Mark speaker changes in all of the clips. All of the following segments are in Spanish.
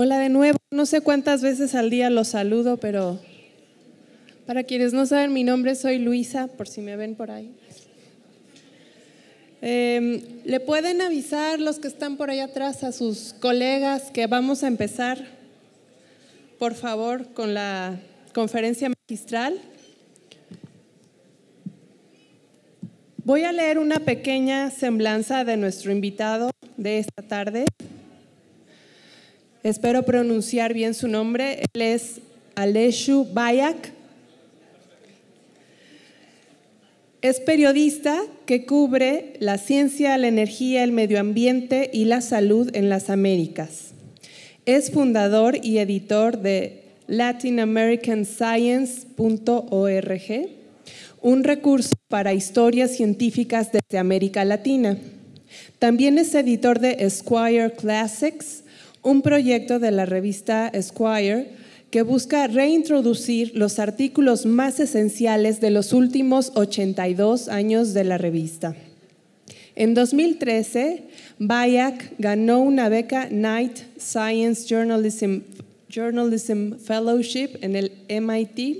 Speaker 1: Hola de nuevo, no sé cuántas veces al día los saludo, pero para quienes no saben, mi nombre soy Luisa, por si me ven por ahí. Em, ¿Le pueden avisar los que están por ahí atrás a sus colegas que vamos a empezar, por favor, con la conferencia magistral? Voy a leer una pequeña semblanza de nuestro invitado de esta tarde. Espero pronunciar bien su nombre. Él es Aleshu Bayak. Es periodista que cubre la ciencia, la energía, el medio ambiente y la salud en las Américas. Es fundador y editor de latinamericanscience.org, un recurso para historias científicas desde América Latina. También es editor de Esquire Classics, un proyecto de la revista Esquire que busca reintroducir los artículos más esenciales de los últimos 82 años de la revista. En 2013, Bayak ganó una beca Knight Science Journalism, Fellowship en el MIT,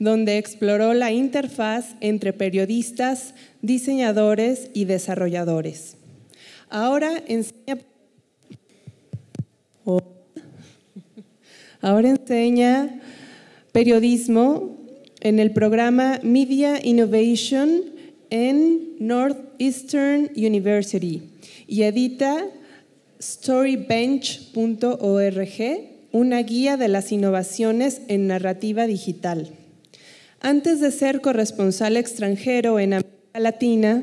Speaker 1: donde exploró la interfaz entre periodistas, diseñadores y desarrolladores. Ahora enseña Ahora enseña periodismo en el programa Media Innovation en Northeastern University y edita storybench.org, una guía de las innovaciones en narrativa digital. Antes de ser corresponsal extranjero en América Latina,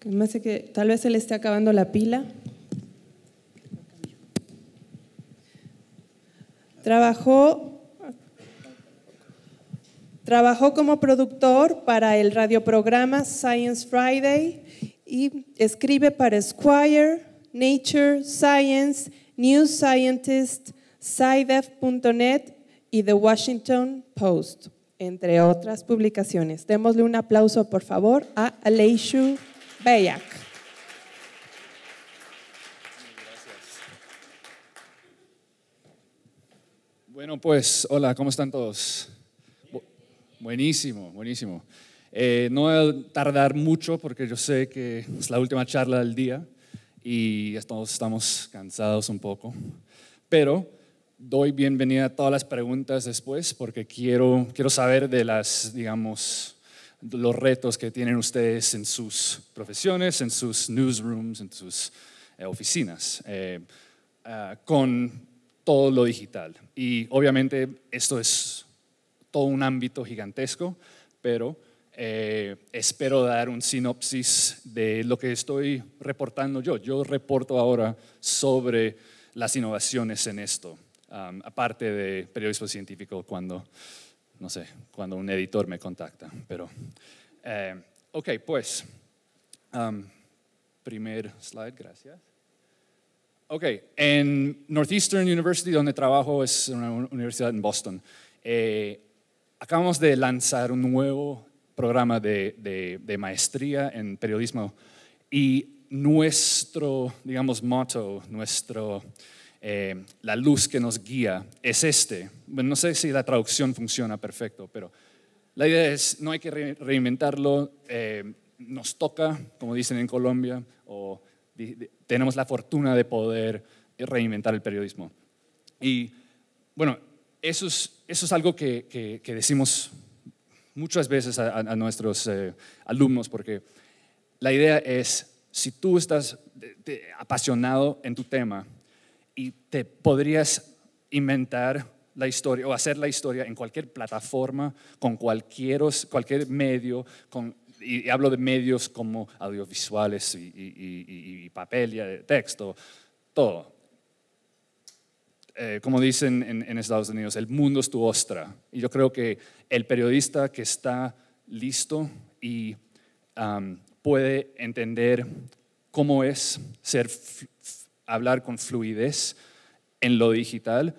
Speaker 1: que tal vez se le esté acabando la pila. Trabajó, trabajó como productor para el radioprograma Science Friday y escribe para Squire, Nature, Science, New Scientist, SciDev.net y The Washington Post, entre otras publicaciones. Démosle un aplauso, por favor, a Aleishu Bayak.
Speaker 2: Bueno, pues, hola, ¿cómo están todos? buenísimo, buenísimo. Eh, no voy tardar mucho porque yo sé que es la última charla del día y todos estamos cansados un poco, pero doy bienvenida a todas las preguntas después porque quiero, quiero saber de las, digamos, los retos que tienen ustedes en sus profesiones, en sus newsrooms, en sus eh, oficinas. Eh, ah, con todo lo digital. Y obviamente esto es todo un ámbito gigantesco, pero eh, espero dar un sinopsis de lo que estoy reportando yo. Yo reporto ahora sobre las innovaciones en esto, aparte de periodismo científico cuando, no sé, cuando un editor me contacta. Pero, eh, ok, pues, primer slide, gracias. Ok, en Northeastern University, donde trabajo, es una universidad en Boston. Eh, acabamos de lanzar un nuevo programa de, de, maestría en periodismo y nuestro, digamos, motto, nuestro, eh, la luz que nos guía es este. Bueno, no sé si la traducción funciona perfecto, pero la idea es, no hay que reinventarlo, eh, nos toca, como dicen en Colombia, o tenemos la fortuna de poder reinventar el periodismo. Y bueno, eso es, eso es algo que, que, decimos muchas veces a, nuestros eh, alumnos, porque la idea es, si tú estás apasionado en tu tema y te podrías inventar la historia o hacer la historia en cualquier plataforma, con cualquier, cualquier medio, con y hablo de medios como audiovisuales y, y, y papel y eh, texto, todo. Eh, como dicen en, Estados Unidos, el mundo es tu ostra. Y yo creo que el periodista que está listo y puede entender cómo es ser, hablar con fluidez en lo digital,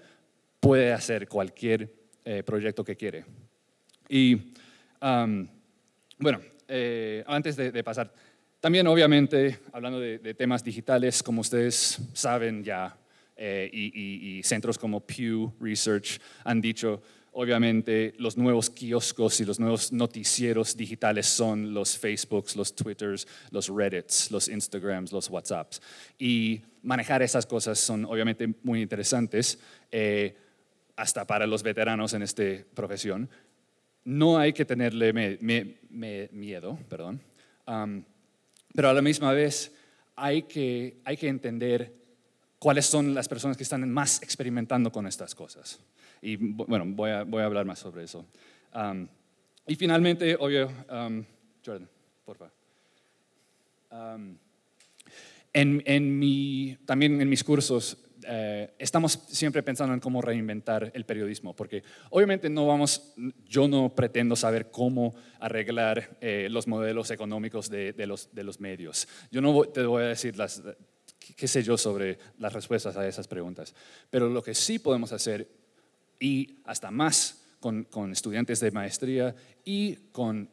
Speaker 2: puede hacer cualquier eh, proyecto que quiere. Y bueno, eh, antes de, pasar, también obviamente hablando de, temas digitales, como ustedes saben ya, eh, y, centros como Pew Research han dicho, obviamente los nuevos kioscos y los nuevos noticieros digitales son los Facebooks, los Twitters, los Reddits, los Instagrams, los WhatsApps. Y manejar esas cosas son obviamente muy interesantes, eh, hasta para los veteranos en esta profesión no hay que tenerle miedo, perdón, pero a la misma vez hay que, entender cuáles son las personas que están más experimentando con estas cosas. Y bueno, voy a, hablar más sobre eso. y finalmente, obvio, Jordan, por favor. En, también en mis cursos eh, estamos siempre pensando en cómo reinventar el periodismo, porque obviamente no vamos, yo no pretendo saber cómo arreglar eh, los modelos económicos de, de, los, de los medios. Yo no te voy a decir las, qué sé yo sobre las respuestas a esas preguntas, pero lo que sí podemos hacer, y hasta más con, con estudiantes de maestría y con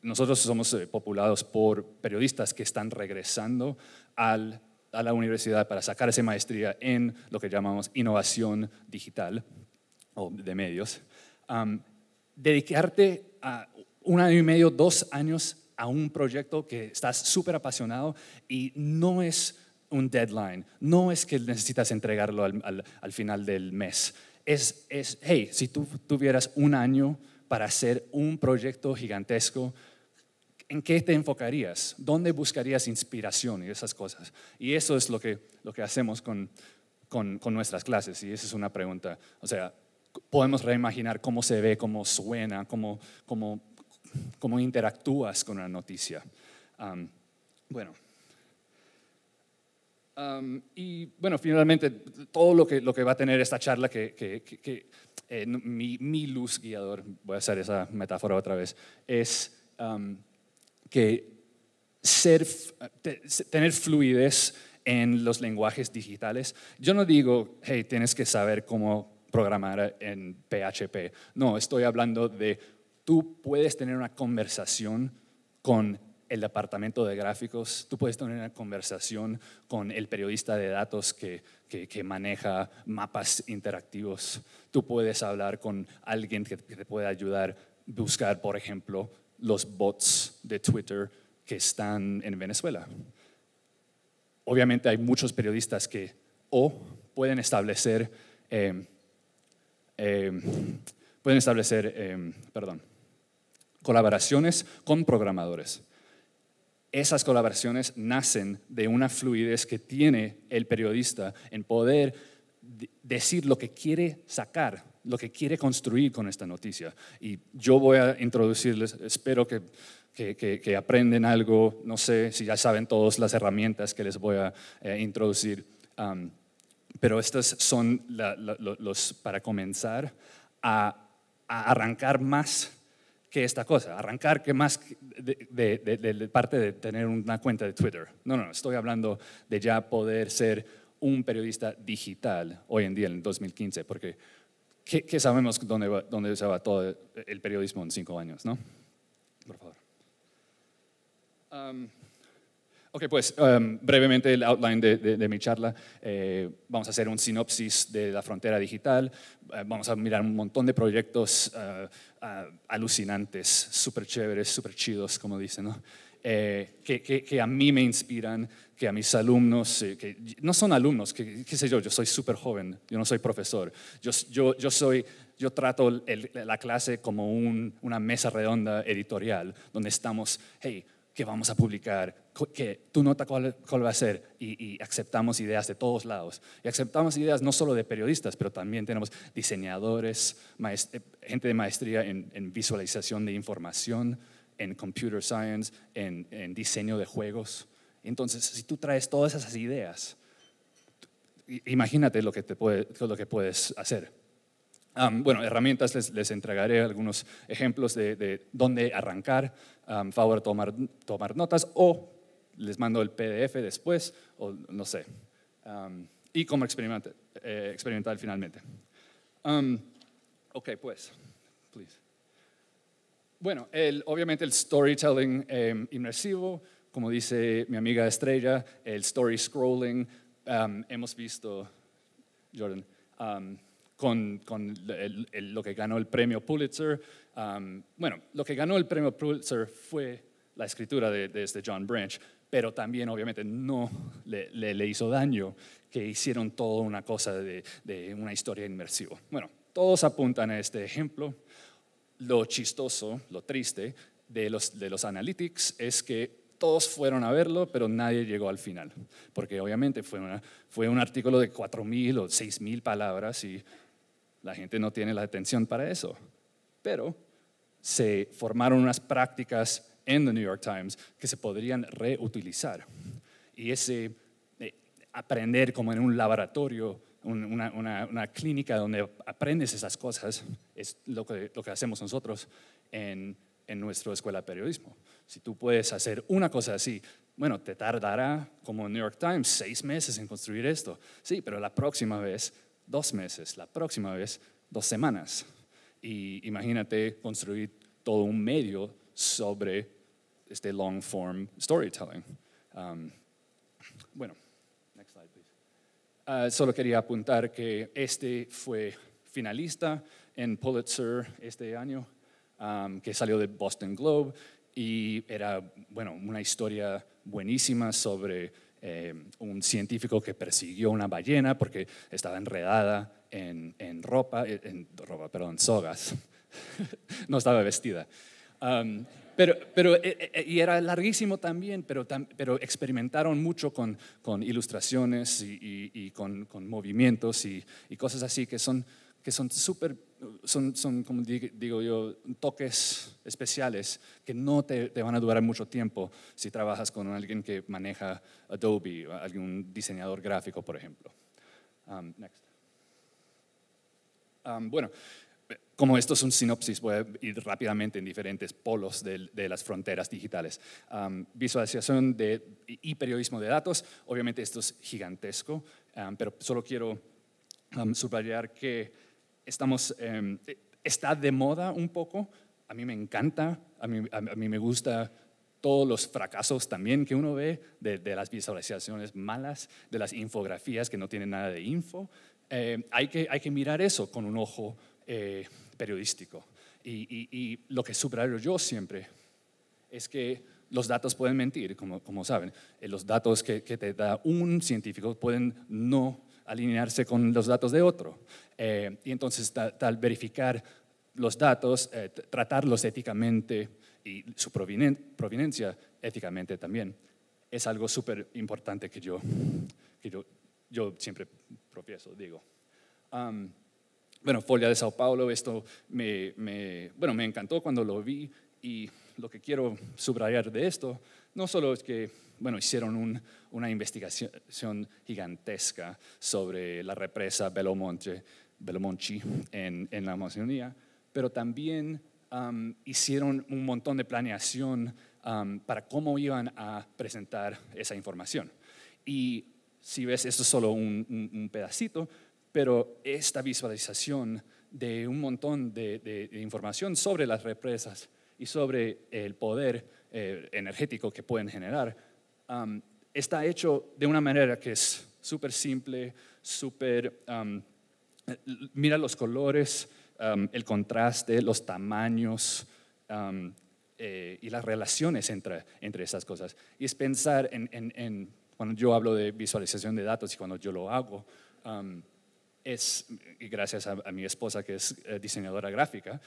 Speaker 2: nosotros somos eh, populados por periodistas que están regresando al a la universidad para sacar esa maestría en lo que llamamos innovación digital o de medios, dedicarte a un año y medio, dos años a un proyecto que estás súper apasionado y no es un deadline, no es que necesitas entregarlo al, al final del mes. Es, es, hey, si tú tuvieras un año para hacer un proyecto gigantesco ¿en qué te enfocarías? ¿Dónde buscarías inspiración y esas cosas? Y eso es lo que, lo que hacemos con, con, nuestras clases. Y esa es una pregunta. O sea, podemos reimaginar cómo se ve, cómo suena, cómo, cómo, cómo interactúas con una noticia. bueno. y bueno, finalmente, todo lo que, lo que va a tener esta charla, que, eh, mi, mi, luz guiador, voy a hacer esa metáfora otra vez, es que tener fluidez en los lenguajes digitales. Yo no digo, hey, tienes que saber cómo programar en PHP. No, estoy hablando de tú puedes tener una conversación con el departamento de gráficos, tú puedes tener una conversación con el periodista de datos que, maneja mapas interactivos, tú puedes hablar con alguien que, que te puede ayudar a buscar, por ejemplo, los bots de Twitter que están en Venezuela. Obviamente hay muchos periodistas que o pueden establecer, em, em, pueden establecer em, colaboraciones con programadores. Esas colaboraciones nacen de una fluidez que tiene el periodista en poder decir lo que quiere sacar lo que quiere construir con esta noticia. Y yo voy a introducirles, espero que, que, aprenden algo, no sé si ya saben todas las herramientas que les voy a eh, introducir, pero estas son los para comenzar a, arrancar más que esta cosa, arrancar que más de, parte de tener una cuenta de Twitter. No, no, estoy hablando de ya poder ser un periodista digital hoy en día, en 2015, porque ¿Qué sabemos dónde, dónde se va todo el periodismo en cinco años, ¿no? Por favor. Um, ok, pues um, brevemente el outline de, de, mi charla. Eh, vamos a hacer un sinopsis de la frontera digital. Eh, vamos a mirar un montón de proyectos uh, uh, alucinantes, súper chéveres, súper chidos, como dicen, ¿no? Eh, que, a mí me inspiran, que a mis alumnos, eh, que no son alumnos, que qué sé yo, yo soy súper joven, yo no soy profesor, yo, yo, yo soy yo trato la clase como una mesa redonda editorial, donde estamos, hey, ¿qué vamos a publicar? tú tú nota cuál, va a ser? Y, aceptamos ideas de todos lados. Y aceptamos ideas no solo de periodistas, pero también tenemos diseñadores, eh, gente de maestría en visualización de información, en computer science, en, en diseño de juegos. Entonces, si tú traes todas esas ideas, imagínate lo que, te lo que puedes hacer. bueno, herramientas, les, les, entregaré algunos ejemplos de, de dónde arrancar, favor tomar, tomar notas o les mando el PDF después o no sé. y cómo experimentar, eh, experimentar finalmente. ok, pues, please. Bueno, obviamente el storytelling em, inmersivo, como dice mi amiga Estrella, el story scrolling, em, hemos visto, Jordan, em, con, lo que ganó el premio Pulitzer. bueno, lo que ganó el premio Pulitzer fue la escritura de, este John Branch, pero también obviamente no le, le, hizo daño que hicieron toda una cosa de, de una historia inmersiva. Bueno, todos apuntan a este ejemplo. Lo chistoso, lo triste de los, de analytics es que todos fueron a verlo, pero nadie llegó al final, porque obviamente fue, un artículo de 4.000 o 6.000 palabras y la gente no tiene la atención para eso. Pero se formaron unas prácticas en The New York Times que se podrían reutilizar. Y ese eh, aprender como en un laboratorio una, clínica donde aprendes esas cosas, es lo que, lo que hacemos nosotros en, en nuestra escuela de periodismo. Si tú puedes hacer una cosa así, bueno, te tardará, como en New York Times, seis meses en construir esto. Sí, pero la próxima vez, dos meses, la próxima vez, dos semanas. Y imagínate construir todo un medio sobre este long form storytelling. Um, bueno. Ah, solo quería apuntar que este fue finalista en Pulitzer este año, que salió de Boston Globe y era, bueno, una historia buenísima sobre eh, un científico que persiguió una ballena porque estaba enredada en, en ropa, eh, en ropa, perdón, sogas, no estaba vestida. Pero, pero, eh, eh, eh, y era larguísimo también, pero, pero experimentaron mucho con, con ilustraciones y, y, con, con, movimientos y, y, cosas así que son que son súper, son, son, como digo yo, toques especiales que no te, te, van a durar mucho tiempo si trabajas con alguien que maneja Adobe, algún diseñador gráfico, por ejemplo. Um, next. Um, bueno, como esto es un sinopsis, voy a ir rápidamente en diferentes polos de, las fronteras digitales. visualización de, y periodismo de datos, obviamente esto es gigantesco, pero solo quiero subrayar que estamos, em, está de moda un poco, a mí me encanta, a mí, mí me gusta todos los fracasos también que uno ve de, las visualizaciones malas, de las infografías que no tienen nada de info. Eh, hay, que, hay que mirar eso con un ojo eh, periodístico. Y, lo que subrayo yo siempre es que los datos pueden mentir, como, saben. Eh, los datos que, te da un científico pueden no alinearse con los datos de otro. Eh, y entonces, tal, verificar los datos, tratarlos éticamente y su provenencia éticamente también, es algo súper importante que, yo, que yo, siempre profieso, digo. Bueno, Folia de Sao Paulo, esto me, me, bueno, me encantó cuando lo vi y lo que quiero subrayar de esto, no solo es que bueno, hicieron una investigación gigantesca sobre la represa Belomonte, Belomonchi en, en la Amazonía, pero también hicieron un montón de planeación para cómo iban a presentar esa información. Y si ves, esto es solo un pedacito, pero esta visualización de un montón de, información sobre las represas y sobre el poder eh, energético que pueden generar, está hecho de una manera que es súper simple, súper... mira los colores, el contraste, los tamaños eh, y las relaciones entre, entre esas cosas. Y es pensar en, cuando yo hablo de visualización de datos y cuando yo lo hago, y gracias a, mi esposa que es eh, diseñadora gráfica,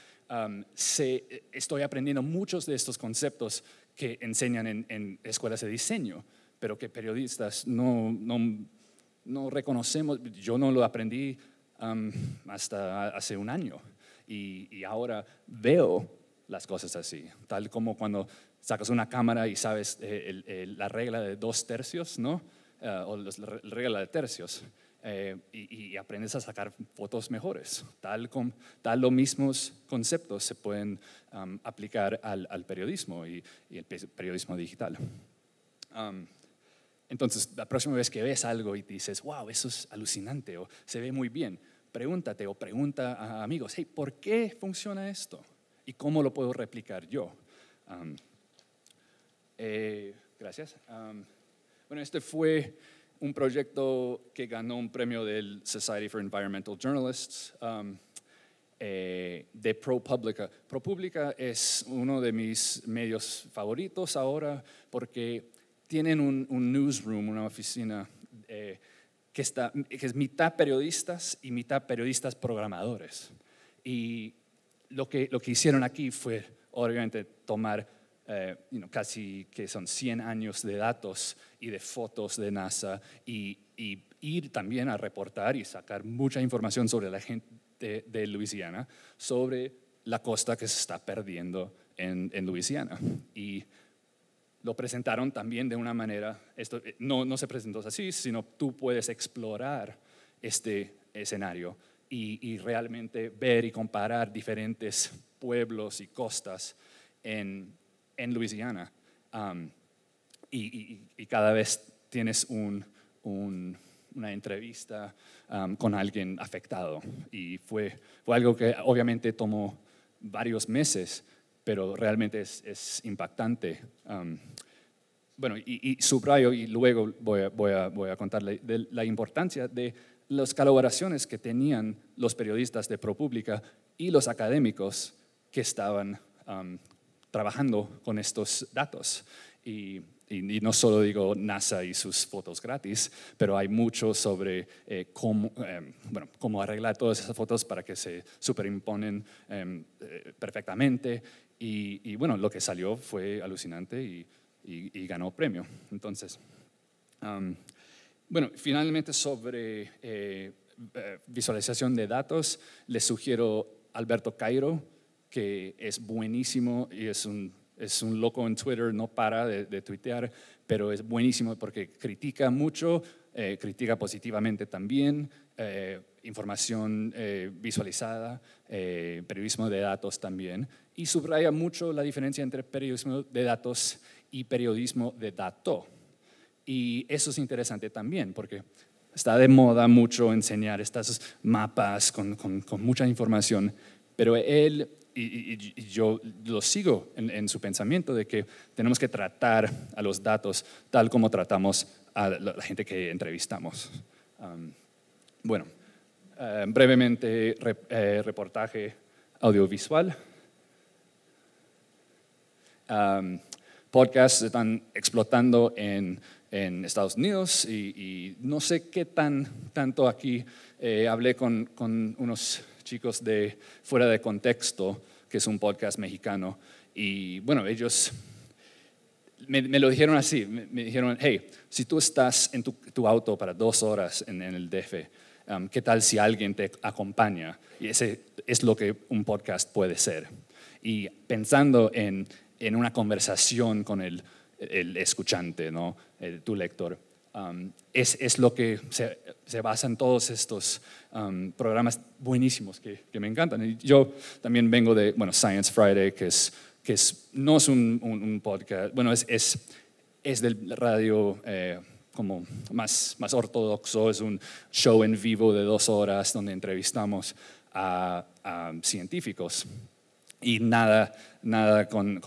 Speaker 2: se, estoy aprendiendo muchos de estos conceptos que enseñan en, escuelas de diseño, pero que periodistas no, no, no reconocemos. Yo no lo aprendí hasta hace un año y, ahora veo las cosas así, tal como cuando sacas una cámara y sabes eh, la regla de dos tercios, ¿no? Eh, o la regla de tercios. Eh, y, aprendes a sacar fotos mejores. Tal, con tal los mismos conceptos se pueden aplicar al, al periodismo y, el periodismo digital. entonces, la próxima vez que ves algo y dices, wow, eso es alucinante o se ve muy bien, pregúntate o pregunta a amigos, hey, ¿por qué funciona esto? ¿Y cómo lo puedo replicar yo? Eh, gracias. bueno, este fue un proyecto que ganó un premio del Society for Environmental Journalists um, eh, de ProPublica. ProPublica es uno de mis medios favoritos ahora porque tienen un, newsroom, una oficina eh, que, está, que es mitad periodistas y mitad periodistas programadores. Y lo que, lo que hicieron aquí fue, obviamente, tomar eh, casi que son 100 años de datos y de fotos de NASA y, ir también a reportar y sacar mucha información sobre la gente de, Luisiana, sobre la costa que se está perdiendo en, en Luisiana. Y lo presentaron también de una manera, esto eh, no, no se presentó así, sino tú puedes explorar este escenario y, realmente ver y comparar diferentes pueblos y costas en, en Luisiana. Um, y, cada vez tienes una entrevista um, con alguien afectado. Y fue, fue algo que obviamente tomó varios meses, pero realmente es, impactante. Um, bueno, y, subrayo y luego voy a, contarle de la importancia de las colaboraciones que tenían los periodistas de ProPublica y los académicos que estaban trabajando con estos datos. Y, no solo digo NASA y sus fotos gratis, pero hay mucho sobre eh, em, cómo, arreglar todas esas fotos para que se superimponen em, eh, perfectamente. Y, bueno, lo que salió fue alucinante y, ganó premio. Entonces, bueno, finalmente sobre eh, visualización de datos, les sugiero Alberto Cairo, que es buenísimo y es un, es un loco en Twitter, no para de, tuitear, pero es buenísimo porque critica mucho, eh, critica positivamente también, eh, información eh, visualizada, periodismo de datos también, y subraya mucho la diferencia entre periodismo de datos y periodismo de dato. Y eso es interesante también, porque está de moda mucho enseñar estos mapas con, con, con mucha información, pero él y, yo lo sigo en, su pensamiento de que tenemos que tratar a los datos tal como tratamos a la, gente que entrevistamos. bueno, eh, brevemente, eh, reportaje audiovisual. podcasts están explotando en, Estados Unidos y, no sé qué tan, tanto aquí eh, hablé con unos chicos de Fuera de Contexto, que es un podcast mexicano, y bueno, ellos me, lo dijeron así, me, dijeron, hey, si tú estás en tu, auto para dos horas en, el DF, um, ¿qué tal si alguien te acompaña? Y ese es lo que un podcast puede ser. Y pensando en, una conversación con el, escuchante, ¿no? Eh, tu lector Um, es, lo que se, se basa en todos estos um, programas buenísimos que, me encantan. yo también vengo de, bueno, Science Friday, que, es, no es un, podcast, bueno, es, es, del radio eh, como más, más ortodoxo, es un show en vivo de dos horas donde entrevistamos a, científicos y nada, nada con,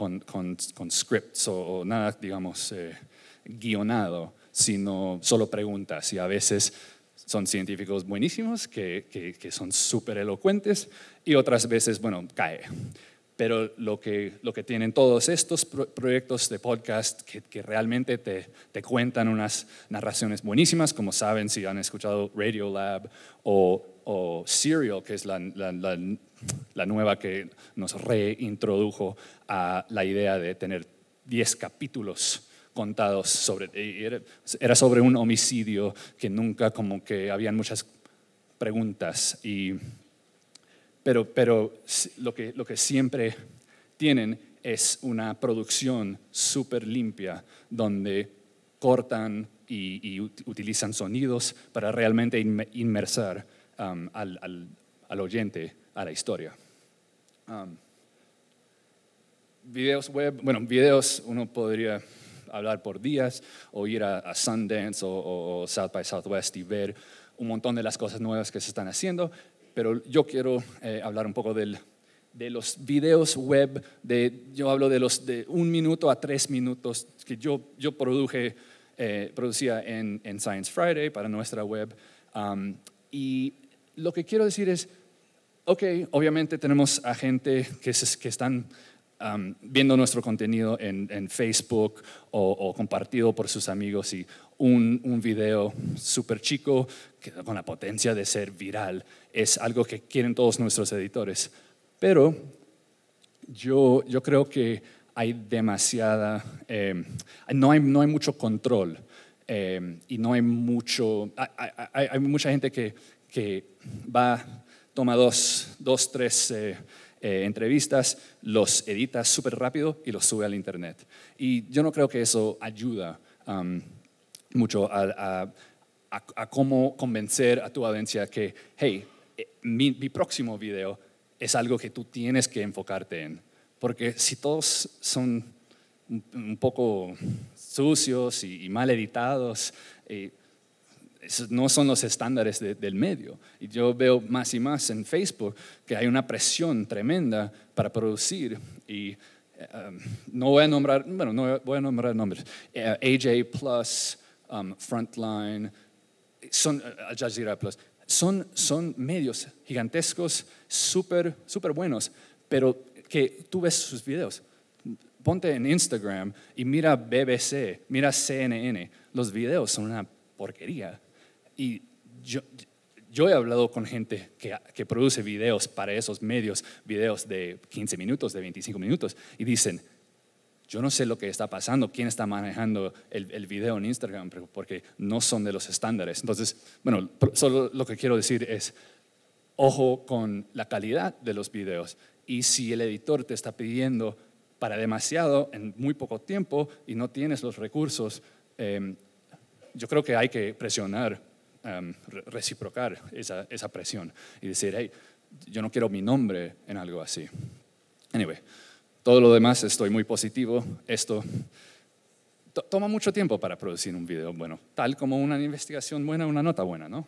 Speaker 2: scripts o, nada, digamos, eh, guionado sino solo preguntas. Y a veces son científicos buenísimos, que, son súper elocuentes, y otras veces, bueno, cae. Pero lo que, tienen todos estos proyectos de podcast que, realmente te, cuentan unas narraciones buenísimas, como saben si han escuchado Radio o, o Serial, que es la, la nueva que nos reintrodujo a la idea de tener 10 capítulos contados sobre, era, sobre un homicidio que nunca como que habían muchas preguntas. Y, pero pero lo, que, lo que siempre tienen es una producción súper limpia donde cortan y, utilizan sonidos para realmente inmersar um, al, al, al, oyente a la historia. Um, videos web, bueno, videos uno podría hablar por días o ir a, Sundance o, South by Southwest y ver un montón de las cosas nuevas que se están haciendo, pero yo quiero eh, hablar un poco del, de los videos web, de, yo hablo de los de un minuto a tres minutos que yo, yo produje, eh, producía en, en, Science Friday para nuestra web. y lo que quiero decir es, ok, obviamente tenemos a gente que, que están viendo nuestro contenido en, Facebook o, compartido por sus amigos y un, video súper chico con la potencia de ser viral es algo que quieren todos nuestros editores. Pero yo, yo creo que hay demasiada, em, no, hay, mucho control em, y no hay mucho, hay, mucha gente que, va, toma dos, dos tres... Eh, eh, entrevistas, los edita súper rápido y los sube al Internet. Y yo no creo que eso ayuda um, mucho a, cómo convencer a tu audiencia que, hey, eh, mi, próximo video es algo que tú tienes que enfocarte en. Porque si todos son un poco sucios y, mal editados. Eh, no son los estándares del medio. Y yo veo más y más en Facebook que hay una presión tremenda para producir y eh, um, no voy a nombrar, bueno, no voy a nombrar nombres. Eh, AJ Plus, um, Frontline, son eh, Al Plus, son, son medios gigantescos, súper, súper buenos, pero que tú ves sus videos. Ponte en Instagram y mira BBC, mira CNN. Los videos son una porquería. Y yo, yo he hablado con gente que, que, produce videos para esos medios, videos de 15 minutos, de 25 minutos, y dicen, yo no sé lo que está pasando, quién está manejando el, el video en Instagram, porque no son de los estándares. Entonces, bueno, solo lo que quiero decir es, ojo con la calidad de los videos. Y si el editor te está pidiendo para demasiado en muy poco tiempo y no tienes los recursos, em, yo creo que hay que presionar Em, reciprocar esa, presión y decir, hey, yo no quiero mi nombre en algo así. Anyway, todo lo demás estoy muy positivo. Esto toma mucho tiempo para producir un video bueno, tal como una investigación buena, una nota buena, ¿no?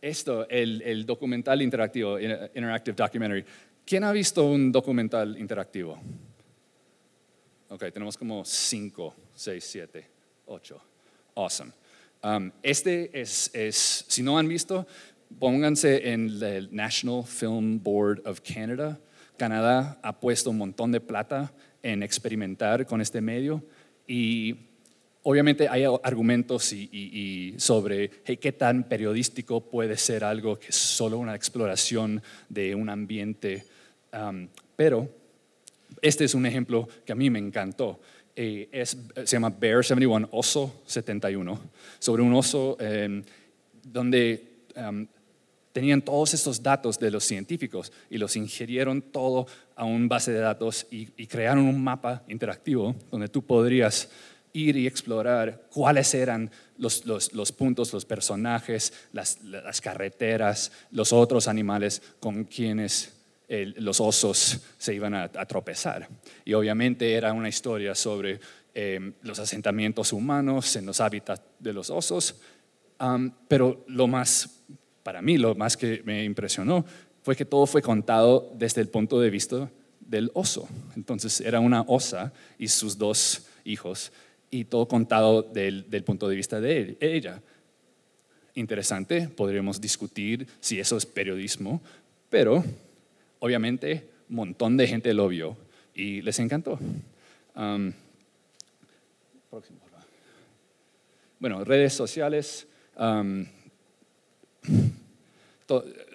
Speaker 2: esto, el, documental interactivo, eh, Interactive Documentary. ¿Quién ha visto un documental interactivo? Ok, tenemos como cinco, seis, siete. 8. Awesome. Um, este es, es, si no han visto, pónganse en el National Film Board of Canada. Canadá ha puesto un montón de plata en experimentar con este medio y obviamente hay argumentos y, sobre qué tan periodístico puede ser algo que es solo una exploración de un ambiente, um, pero este es un ejemplo que a mí me encantó eh, eh, se llama Bear 71, Oso 71, sobre un oso em, donde em, tenían todos estos datos de los científicos y los ingirieron todo a un base de datos y, crearon un mapa interactivo donde tú podrías ir y explorar cuáles eran los, puntos, los personajes, las, carreteras, los otros animales con quienes los osos se iban a, tropezar. Y obviamente era una historia sobre eh, los asentamientos humanos en los hábitats de los osos, pero lo más, para mí, lo más que me impresionó fue que todo fue contado desde el punto de vista del oso. Entonces era una osa y sus dos hijos, y todo contado del, punto de vista de ella. Interesante, podríamos discutir si eso es periodismo, pero obviamente un montón de gente lo vio y les encantó. bueno, redes sociales.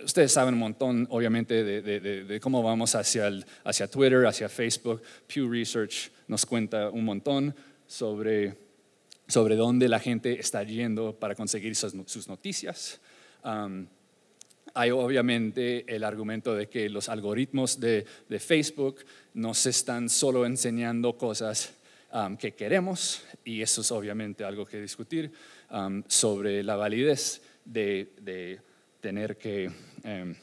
Speaker 2: ustedes saben un montón, obviamente, de, cómo vamos hacia, hacia Twitter, hacia Facebook. Pew Research nos cuenta un montón sobre, sobre dónde la gente está yendo para conseguir sus, noticias. Hay obviamente el argumento de que los algoritmos de, de Facebook nos están solo enseñando cosas um, que queremos y eso es obviamente algo que discutir um, sobre la validez de, tener que em,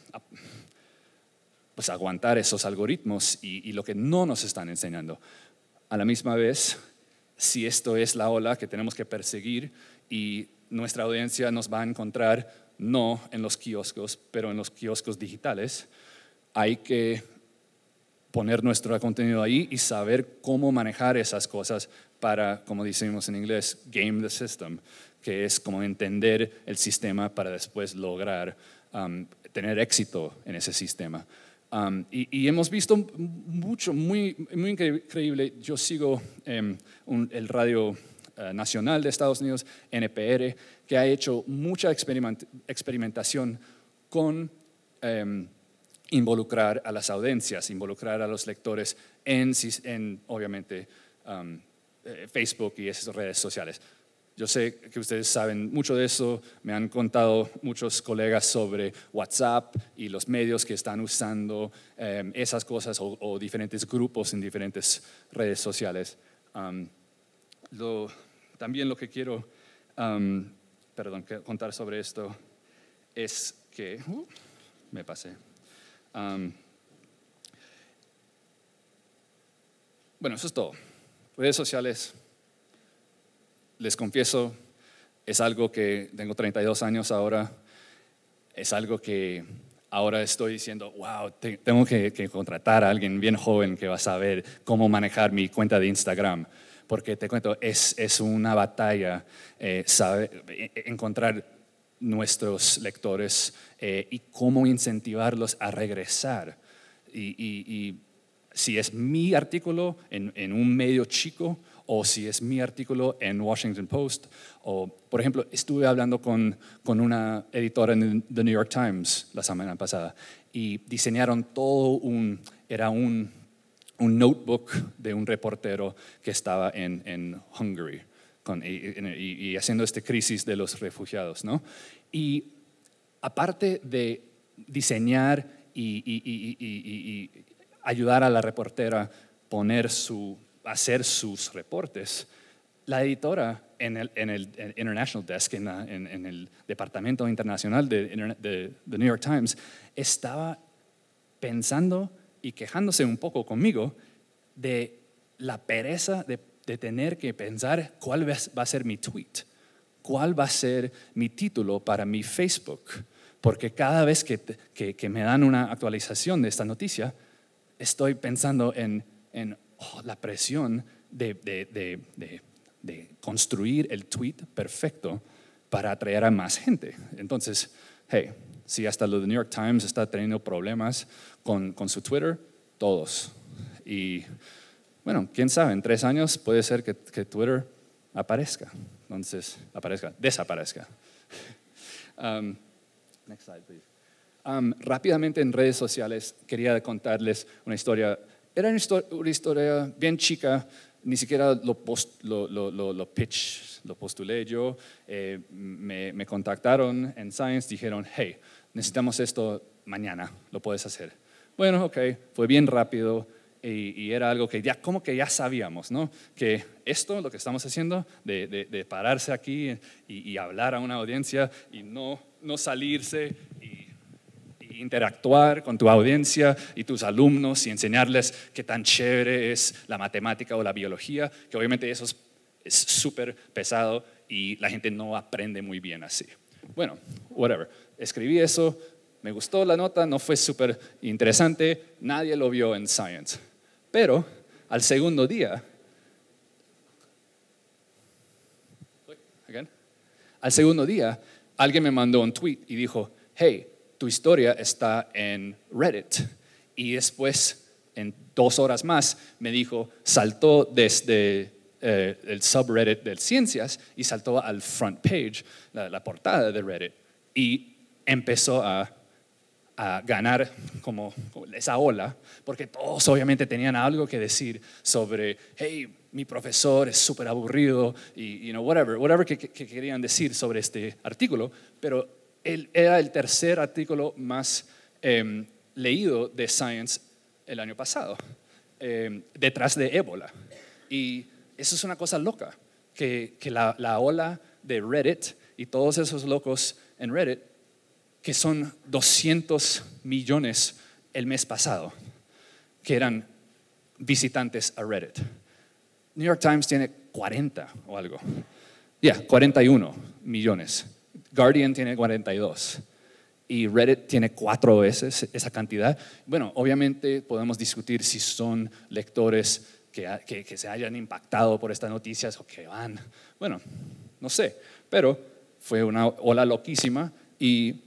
Speaker 2: pues aguantar esos algoritmos y, y lo que no nos están enseñando. A la misma vez, si esto es la ola que tenemos que perseguir y nuestra audiencia nos va a encontrar no en los kioscos, pero en los kioscos digitales, hay que poner nuestro contenido ahí y saber cómo manejar esas cosas para, como decimos en inglés, game the system, que es como entender el sistema para después lograr um, tener éxito en ese sistema. Um, y, hemos visto mucho, muy, muy increíble, yo sigo em, el radio eh, nacional de Estados Unidos, NPR, que ha hecho mucha experimentación con em, involucrar a las audiencias, involucrar a los lectores en, obviamente, eh, Facebook y esas redes sociales. Yo sé que ustedes saben mucho de eso, me han contado muchos colegas sobre WhatsApp y los medios que están usando em, esas cosas o, diferentes grupos en diferentes redes sociales. también lo que quiero perdón, contar sobre esto es que me pasé. bueno, eso es todo. Redes sociales, les confieso, es algo que tengo 32 años ahora, es algo que ahora estoy diciendo, wow, tengo que, que contratar a alguien bien joven que va a saber cómo manejar mi cuenta de Instagram porque te cuento, es, es una batalla eh, e, e, encontrar nuestros lectores eh, y cómo incentivarlos a regresar. Y, y, si es mi artículo en, en, un medio chico o si es mi artículo en Washington Post, o por ejemplo, estuve hablando con, con una editora en The New York Times la semana pasada y diseñaron todo un, era un un notebook de un reportero que estaba en, en Hungary y, haciendo esta crisis de los refugiados. ¿no? Y aparte de diseñar y, ayudar a la reportera poner su, hacer sus reportes, la editora en el, en el, International Desk, en, el Departamento Internacional de, de, de New York Times, estaba pensando y quejándose un poco conmigo de la pereza de, tener que pensar cuál va a ser mi tweet, cuál va a ser mi título para mi Facebook, porque cada vez que, me dan una actualización de esta noticia, estoy pensando en, oh, la presión de, construir el tweet perfecto para atraer a más gente. Entonces, hey, si hasta los de New York Times está teniendo problemas con, su Twitter, todos. Y bueno, quién sabe, en tres años puede ser que, Twitter aparezca. Entonces, aparezca, desaparezca. Um, next slide, please. Um, rápidamente en redes sociales quería contarles una historia. Era una, historia bien chica, ni siquiera lo, pitch, lo postulé yo. Eh, me contactaron en Science, dijeron, hey, necesitamos esto mañana, lo puedes hacer. Bueno, ok, fue bien rápido y, era algo que ya, como que ya sabíamos, ¿no? Que esto, lo que estamos haciendo, de, pararse aquí y, hablar a una audiencia y no, salirse y, interactuar con tu audiencia y tus alumnos y enseñarles qué tan chévere es la matemática o la biología, que obviamente eso es súper pesado y la gente no aprende muy bien así. Bueno, whatever escribí eso, me gustó la nota, no fue súper interesante, nadie lo vio en Science. Pero al segundo día, al segundo día, alguien me mandó un tweet y dijo, hey, tu historia está en Reddit. Y después, en dos horas más, me dijo, saltó desde eh, el subreddit de ciencias y saltó al front page, la, la portada de Reddit. Y empezó a, ganar como esa ola, porque todos obviamente tenían algo que decir sobre, hey, mi profesor es súper aburrido y, you know, whatever, whatever que, querían decir sobre este artículo, pero él era el tercer artículo más em, leído de Science el año pasado, em, detrás de ébola. Y eso es una cosa loca, que, la ola de Reddit y todos esos locos en Reddit que son 200 millones el mes pasado, que eran visitantes a Reddit. New York Times tiene 40 o algo. Ya, yeah, 41 millones. Guardian tiene 42 y Reddit tiene cuatro veces esa cantidad. Bueno, obviamente podemos discutir si son lectores que, que, que, se hayan impactado por estas noticias o que van. Bueno, no sé, pero fue una ola loquísima y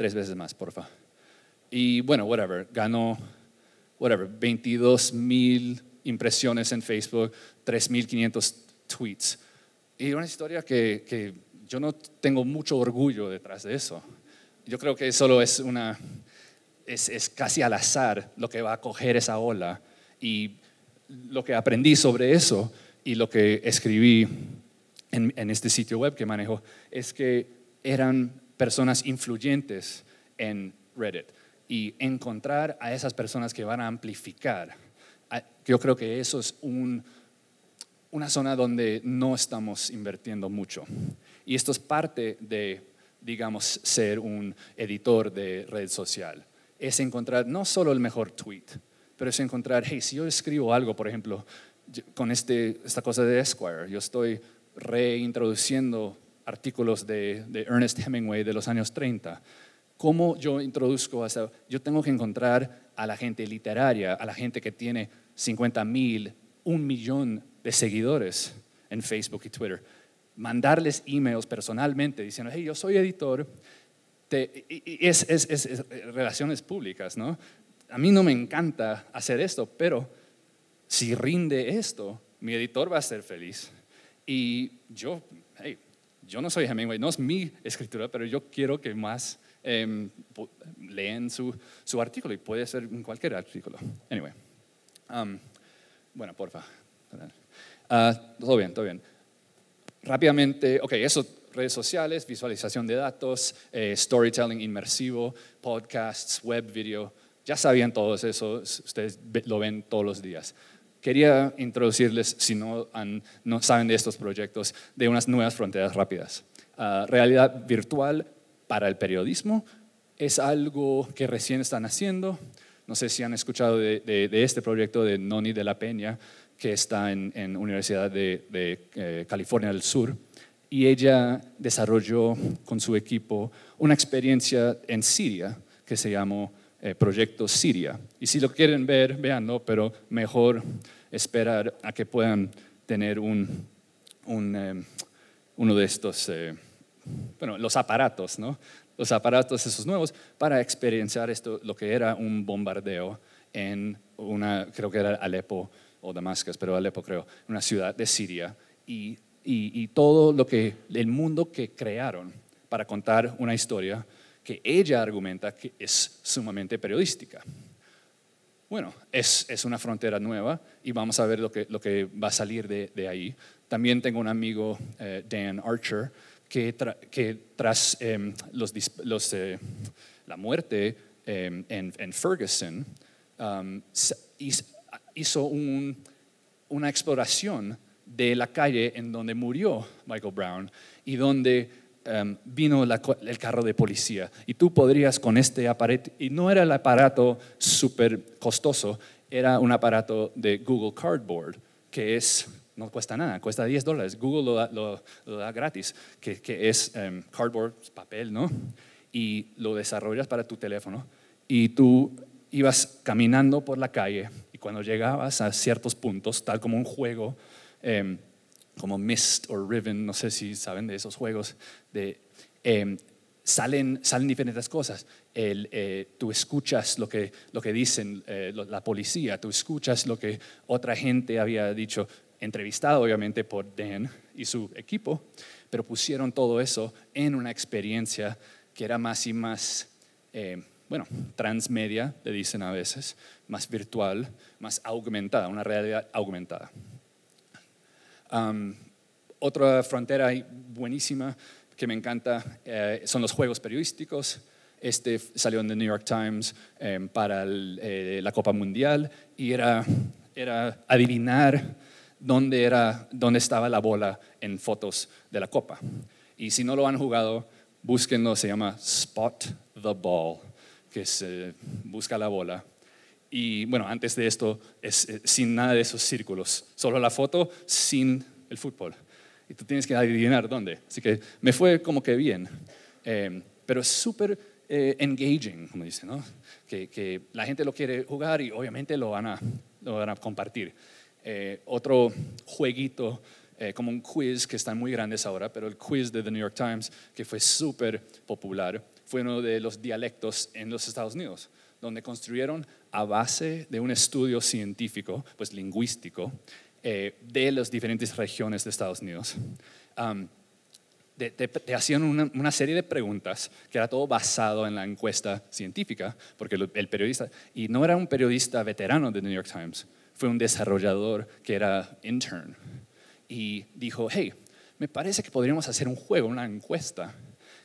Speaker 2: tres veces más, porfa. Y bueno, whatever, ganó, whatever, 22 mil impresiones en Facebook, 3.500 tweets. Y una historia que, yo no tengo mucho orgullo detrás de eso. Yo creo que solo es una, es, casi al azar lo que va a coger esa ola. Y lo que aprendí sobre eso y lo que escribí en, este sitio web que manejo es que eran personas influyentes en Reddit y encontrar a esas personas que van a amplificar. Ah, yo creo que eso es una zona donde no estamos invirtiendo mucho. Y esto es parte de, digamos, ser un editor de red social. Es encontrar no solo el mejor tweet, pero es encontrar, hey, si yo escribo algo, por ejemplo, con este, esta cosa de Esquire, yo estoy reintroduciendo artículos de, Ernest Hemingway de los años 30. ¿Cómo yo introduzco a Yo tengo que encontrar a la gente literaria, a la gente que tiene 50 mil, un millón de seguidores en Facebook y Twitter. Mandarles emails personalmente diciendo, hey, yo soy editor, te, y es, es, relaciones públicas, ¿no? A mí no me encanta hacer esto, pero si rinde esto, mi editor va a ser feliz. Y yo, hey, yo no soy Hemingway, no es mi escritura, pero yo quiero que más eh, em, lean su, artículo y puede ser cualquier artículo. Anyway, um, bueno, porfa. Ah, todo bien, todo bien. Rápidamente, ok, eso, redes sociales, visualización de datos, eh, storytelling inmersivo, podcasts, web, video. Ya sabían todos eso, ustedes lo ven todos los días quería introducirles, si no, saben de estos proyectos, de unas nuevas fronteras rápidas. Ah, realidad virtual para el periodismo es algo que recién están haciendo. No sé si han escuchado de, este proyecto de Noni de la Peña, que está en, en Universidad de, eh, California del Sur. Y ella desarrolló con su equipo una experiencia en Siria que se llamó eh, proyecto Siria. Y si lo quieren ver, veanlo, pero mejor esperar a que puedan tener un, eh, uno de estos, eh, bueno, los aparatos, ¿no? Los aparatos esos nuevos para experienciar esto, lo que era un bombardeo en una, creo que era Alepo o Damascus, pero Alepo creo, una ciudad de Siria y, y todo lo que, el mundo que crearon para contar una historia que ella argumenta que es sumamente periodística. Bueno, es, es una frontera nueva y vamos a ver lo que, lo que va a salir de, de ahí. También tengo un amigo, eh, Dan Archer, que, que tras em, los los, eh, la muerte em, en, en, Ferguson, um, hizo un, una exploración de la calle en donde murió Michael Brown y donde Em, vino el carro de policía y tú podrías con este aparato, y no era el aparato súper costoso, era un aparato de Google Cardboard, que es, no cuesta nada, cuesta 10 dólares, Google lo, da, gratis, que, es em, cardboard, papel, ¿no? Y lo desarrollas para tu teléfono y tú ibas caminando por la calle y cuando llegabas a ciertos puntos, tal como un juego, em, como Mist o Riven, no sé si saben de esos juegos, de, em, salen, salen diferentes cosas. Eh, tú escuchas lo que, lo que dicen eh, la policía, tú escuchas lo que otra gente había dicho, entrevistado obviamente por Dan y su equipo, pero pusieron todo eso en una experiencia que era más y más, em, bueno, transmedia, le dicen a veces, más virtual, más aumentada, una realidad aumentada otra frontera buenísima que me encanta eh, son los juegos periodísticos. Este salió en el New York Times em, para eh, la Copa Mundial y era, era adivinar dónde, dónde estaba la bola en fotos de la Copa. Y si no lo han jugado, búsquenlo, se llama Spot the Ball, que se eh, busca la bola y bueno, antes de esto, es, eh, sin nada de esos círculos, solo la foto sin el fútbol. Y tú tienes que adivinar dónde. Así que me fue como que bien, eh, pero súper eh, engaging, como dicen, ¿no? Que, que, la gente lo quiere jugar y obviamente lo van a, lo van a compartir. Eh, otro jueguito como un quiz que están muy grandes ahora, pero el quiz de The New York Times, que fue súper popular, fue uno de los dialectos en los Estados Unidos, donde construyeron a base de un estudio científico, pues lingüístico, eh, de las diferentes regiones de Estados Unidos. te, hacían una, serie de preguntas que era todo basado en la encuesta científica, porque el, periodista, y no era un periodista veterano de New York Times, fue un desarrollador que era intern, y dijo, hey, me parece que podríamos hacer un juego, una encuesta,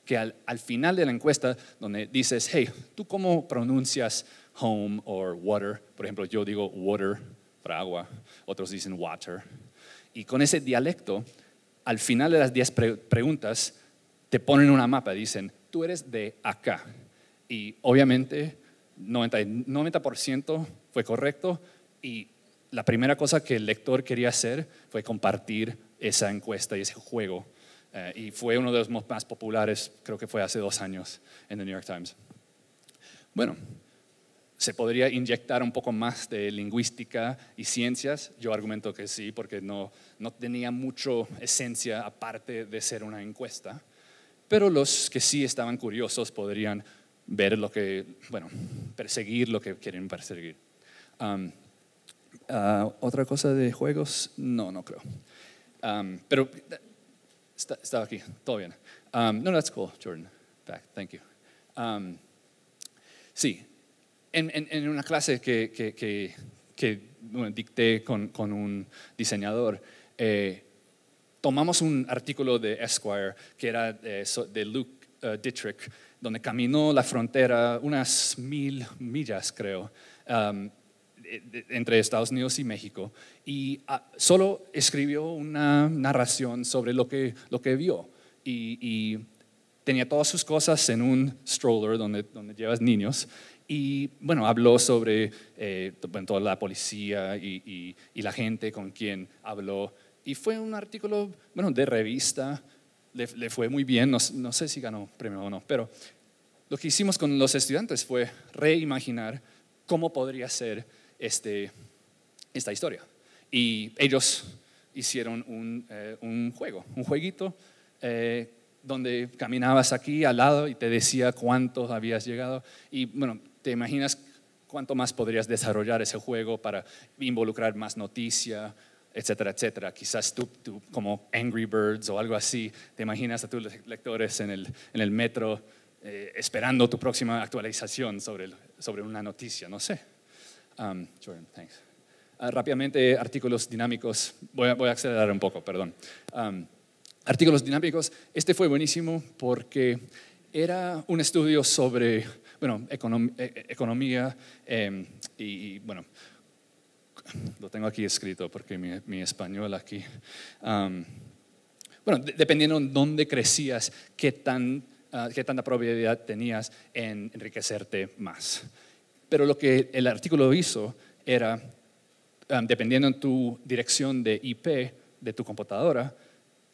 Speaker 2: que al, al final de la encuesta, donde dices, hey, ¿tú cómo pronuncias home or water. Por ejemplo, yo digo water para agua, otros dicen water. Y con ese dialecto, al final de las 10 preguntas, te ponen una mapa, dicen, tú eres de acá. Y obviamente 90, fue correcto y la primera cosa que el lector quería hacer fue compartir esa encuesta y ese juego. Eh, y fue uno de los más populares, creo que fue hace dos años, en The New York Times. Bueno, se podría inyectar un poco más de lingüística y ciencias. Yo argumento que sí, porque no, tenía mucho esencia aparte de ser una encuesta. Pero los que sí estaban curiosos podrían ver lo que, bueno, perseguir lo que quieren perseguir. Um, uh, ¿Otra cosa de juegos? No, no creo. Um, pero está, estaba aquí, todo bien. Um, no, that's cool, Jordan. Back, thank you. sí, en, una clase que, que, que, dicté con, con, un diseñador, eh, tomamos un artículo de Esquire que era de, Luke eh, Dietrich donde caminó la frontera unas mil millas, creo, um, entre Estados Unidos y México, y ah, solo escribió una narración sobre lo que, lo que vio. y, y tenía todas sus cosas en un stroller donde, donde llevas niños y bueno, habló sobre eh, toda la policía y, la gente con quien habló. Y fue un artículo, bueno, de revista, le, fue muy bien, no, no, sé si ganó premio o no, pero lo que hicimos con los estudiantes fue reimaginar cómo podría ser este, esta historia. Y ellos hicieron un, eh, un juego, un jueguito eh, donde caminabas aquí al lado y te decía cuántos habías llegado. Y bueno, ¿Te imaginas cuánto más podrías desarrollar ese juego para involucrar más noticia, etcétera, etcétera? Quizás tú, como Angry Birds o algo así, te imaginas a tus lectores en el, en el metro eh, esperando tu próxima actualización sobre, sobre una noticia, no sé. Um, Jordan, thanks. Ah, rápidamente, artículos dinámicos. Voy a, voy a acelerar un poco, perdón. Um, artículos dinámicos. Este fue buenísimo porque era un estudio sobre bueno, eh, eh, economía em, y, bueno, lo tengo aquí escrito porque mi, español aquí. bueno, dependiendo de dónde crecías, qué, tan, ah, tanta probabilidad tenías en enriquecerte más. Pero lo que el artículo hizo era, dependiendo en tu dirección de IP de tu computadora,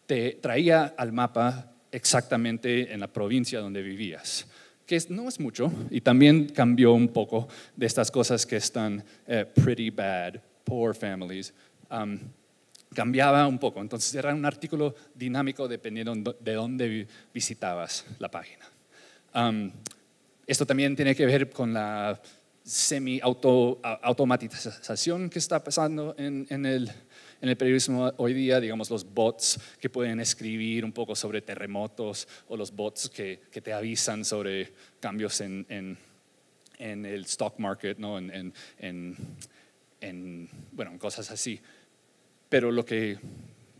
Speaker 2: te traía al mapa exactamente en la provincia donde vivías que no es mucho, y también cambió un poco de estas cosas que están eh, pretty bad, poor families. Um, cambiaba un poco, entonces era un artículo dinámico dependiendo de dónde visitabas la página. Um, esto también tiene que ver con la semi-automatización que está pasando en, en el en el periodismo hoy día, digamos, los bots que pueden escribir un poco sobre terremotos o los bots que, que te avisan sobre cambios en, en, el stock market, ¿no? en, en, bueno, cosas así. Pero lo que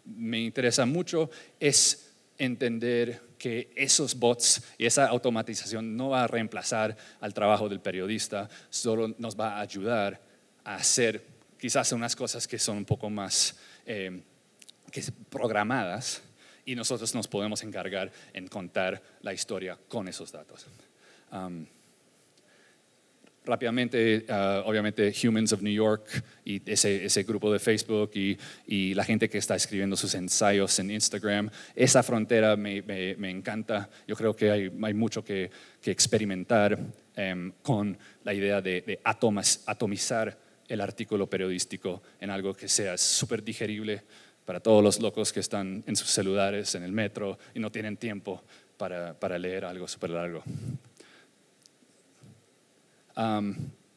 Speaker 2: me interesa mucho es entender que esos bots y esa automatización no va a reemplazar al trabajo del periodista, solo nos va a ayudar a hacer quizás unas cosas que son un poco más eh, que programadas y nosotros nos podemos encargar en contar la historia con esos datos. Um, rápidamente, uh, obviamente, Humans of New York y ese, ese grupo de Facebook y, y, la gente que está escribiendo sus ensayos en Instagram, esa frontera me, me, encanta. Yo creo que hay, hay mucho que, que experimentar em, con la idea de, de atomas, atomizar el artículo periodístico en algo que sea súper digerible para todos los locos que están en sus celulares, en el metro y no tienen tiempo para, leer algo súper largo.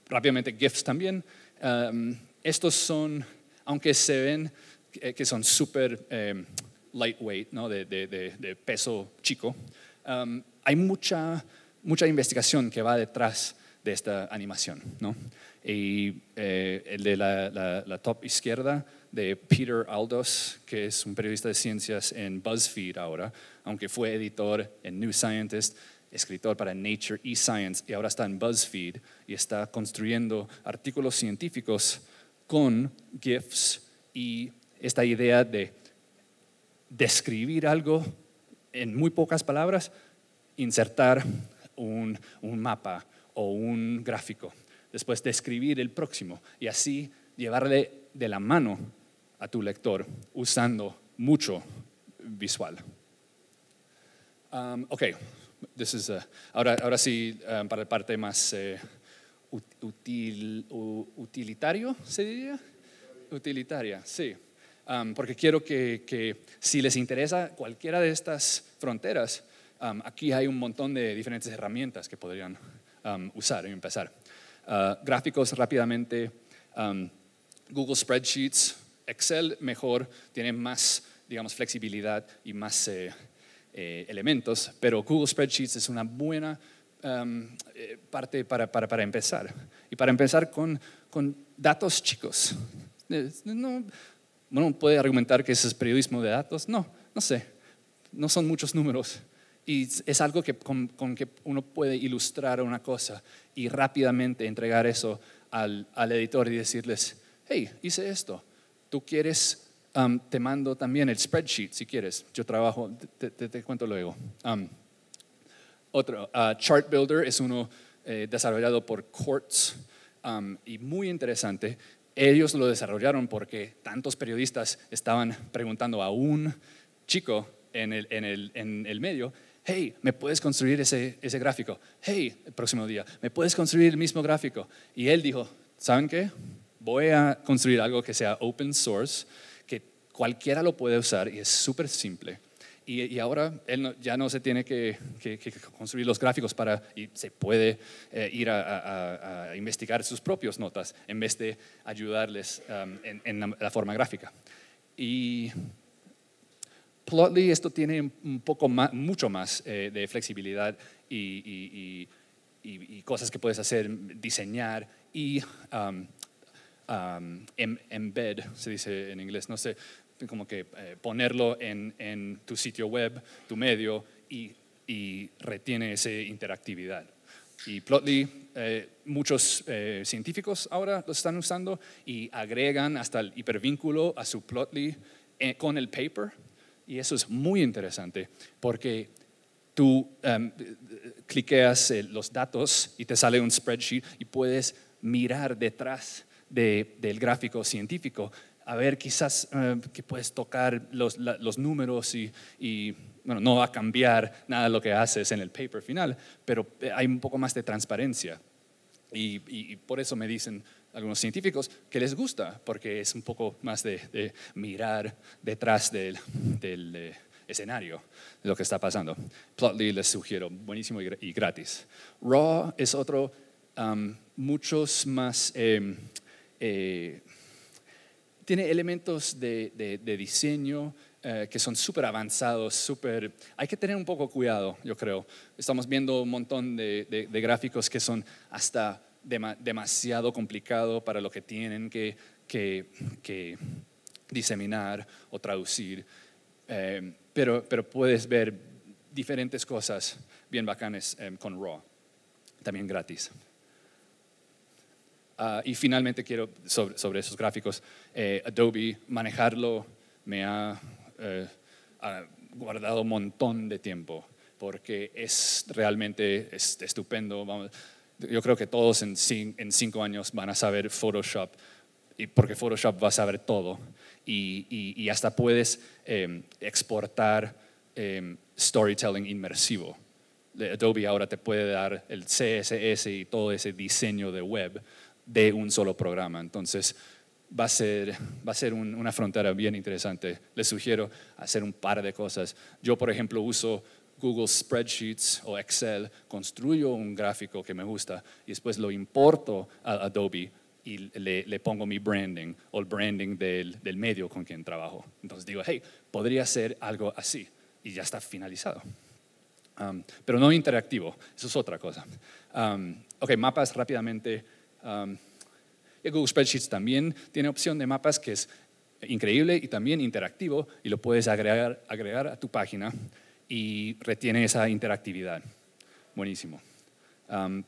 Speaker 2: rápidamente, GIFs también. estos son, aunque se ven que son súper em, lightweight, ¿no? de, peso chico, hay mucha, mucha investigación que va detrás de esta animación. Y eh, el de la, top izquierda de Peter Aldous, que es un periodista de ciencias en BuzzFeed ahora, aunque fue editor en New Scientist, escritor para Nature y Science, y ahora está en BuzzFeed y está construyendo artículos científicos con GIFs y esta idea de describir algo en muy pocas palabras, insertar un, un mapa, o un gráfico, después describir el próximo y así llevarle de la mano a tu lector usando mucho visual. Um, ok, This is ahora, sí, um, para la parte más eh, utilitario, se diría. Utilitaria, sí. Um, porque quiero que, si les interesa cualquiera de estas fronteras, aquí hay un montón de diferentes herramientas que podrían Um, usar y empezar. Uh, gráficos rápidamente, um, Google Spreadsheets, Excel mejor, tiene más, digamos, flexibilidad y más eh, eh, elementos, pero Google Spreadsheets es una buena um, eh, parte para, empezar. Y para empezar con, datos chicos. No, puede argumentar que ese es periodismo de datos. No, no sé. No son muchos números. Y es algo con, que uno puede ilustrar una cosa y rápidamente entregar eso al, editor y decirles, hey, hice esto. Tú quieres, um, te mando también el spreadsheet si quieres. Yo trabajo, te, cuento luego. Um, otro, uh, Chart Builder es uno eh, desarrollado por Quartz um, y muy interesante. Ellos lo desarrollaron porque tantos periodistas estaban preguntando a un chico en el, en el, en el medio hey, ¿me puedes construir ese, ese gráfico? Hey, el próximo día, ¿me puedes construir el mismo gráfico? Y él dijo, ¿saben qué? Voy a construir algo que sea open source, que cualquiera lo puede usar y es súper simple. Y, y, ahora él ya no se tiene que, que, construir los gráficos para, y se puede eh, ir a, a, investigar sus propias notas en vez de ayudarles um, en, en la forma gráfica. Y Plotly esto tiene un poco más, mucho más eh, de flexibilidad y, y, cosas que puedes hacer, diseñar y um, um, em, embed, se dice en inglés, no sé, como que eh, ponerlo en, tu sitio web, tu medio y, retiene esa interactividad. Y Plotly, eh, muchos científicos ahora lo están usando y agregan hasta el hipervínculo a su Plotly con el paper y eso es muy interesante porque tú em, cliqueas eh, los datos y te sale un spreadsheet y puedes mirar detrás del gráfico científico, a ver quizás em, que puedes tocar los, los números y, bueno, no va a cambiar nada lo que haces en el paper final, pero eh, hay un poco más de transparencia. y por eso me dicen, algunos científicos, que les gusta porque es un poco más de, mirar detrás del, eh, escenario de lo que está pasando. Plotly les sugiero, buenísimo y, gratis. Raw es otro, muchos más... Em, eh, tiene elementos de, diseño eh, que son súper avanzados, súper... Hay que tener un poco cuidado, yo creo. Estamos viendo un montón de gráficos que son hasta demasiado complicado para lo que tienen que, que, que diseminar o traducir. Eh, pero, pero puedes ver diferentes cosas bien bacanes eh, con Raw, también gratis. Ah, y finalmente quiero, sobre, sobre esos gráficos, eh, Adobe, manejarlo me ha, guardado un montón de tiempo, porque es realmente estupendo. Vamos, yo creo que todos en, cinco años van a saber Photoshop, porque Photoshop va a saber todo. Y, hasta puedes em, exportar em, storytelling inmersivo. Adobe ahora te puede dar el CSS y todo ese diseño de web de un solo programa. Entonces, va a ser, va a ser una frontera bien interesante. Les sugiero hacer un par de cosas. Yo, por ejemplo, uso Google Spreadsheets o Excel, construyo un gráfico que me gusta y después lo importo a Adobe y le, pongo mi branding o el branding del, medio con quien trabajo. Entonces digo, hey, podría ser algo así y ya está finalizado. Um, pero no interactivo, eso es otra cosa. Um, ok, mapas rápidamente. Um, Google Spreadsheets también tiene opción de mapas que es increíble y también interactivo y lo puedes agregar, agregar a tu página y retiene esa interactividad. Buenísimo.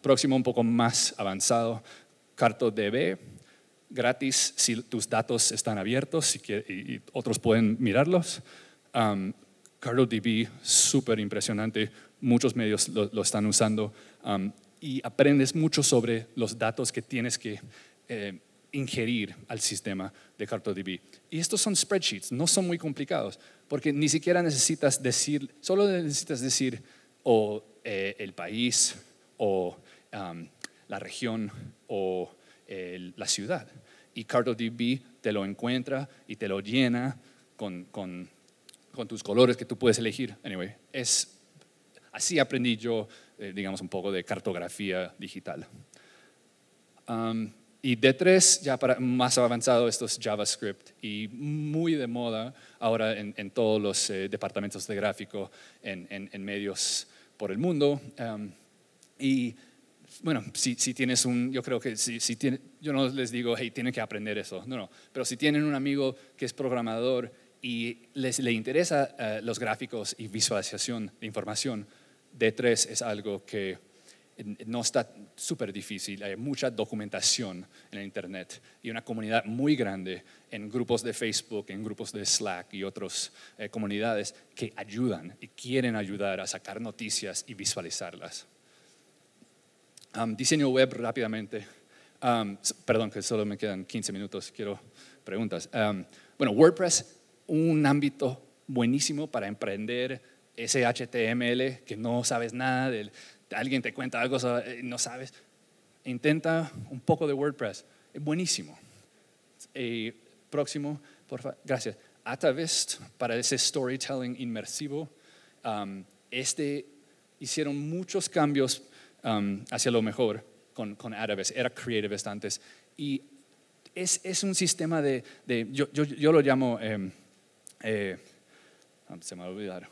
Speaker 2: próximo, un poco más avanzado, CartoDB, gratis si tus datos están abiertos y, otros pueden mirarlos. CartoDB, súper impresionante, muchos medios lo, están usando y aprendes mucho sobre los datos que tienes que eh, ingerir al sistema de CartoDB. Y estos son spreadsheets, no son muy complicados porque ni siquiera necesitas decir, solo necesitas decir o eh, el país o la región o la ciudad. Y CartoDB te lo encuentra y te lo llena con, con, tus colores que tú puedes elegir. Anyway, es, así aprendí yo, eh, digamos, un poco de cartografía digital. Y D3, ya para más avanzado, esto es JavaScript y muy de moda ahora en, en todos los eh, departamentos de gráfico, en, en, medios por el mundo. Em, y bueno, si, si, tienes un, yo creo que si, si yo no les digo, hey, tienen que aprender eso, no, no, pero si tienen un amigo que es programador y les le interesa eh, los gráficos y visualización de información, D3 es algo que no está súper difícil, hay mucha documentación en el Internet y una comunidad muy grande en grupos de Facebook, en grupos de Slack y otras eh, comunidades que ayudan y quieren ayudar a sacar noticias y visualizarlas. Um, diseño web rápidamente. Um, perdón, que solo me quedan 15 minutos, quiero preguntas. Um, bueno, WordPress, un ámbito buenísimo para emprender ese HTML que no sabes nada del alguien te cuenta algo, eh, no sabes, intenta un poco de WordPress. es Buenísimo. Eh, próximo, por Gracias. Atavist, para ese storytelling inmersivo, um, este hicieron muchos cambios um, hacia lo mejor con, con Atavist. Era Creativist antes. Y es, un sistema de, yo, lo llamo, em, eh, um, se me va a olvidar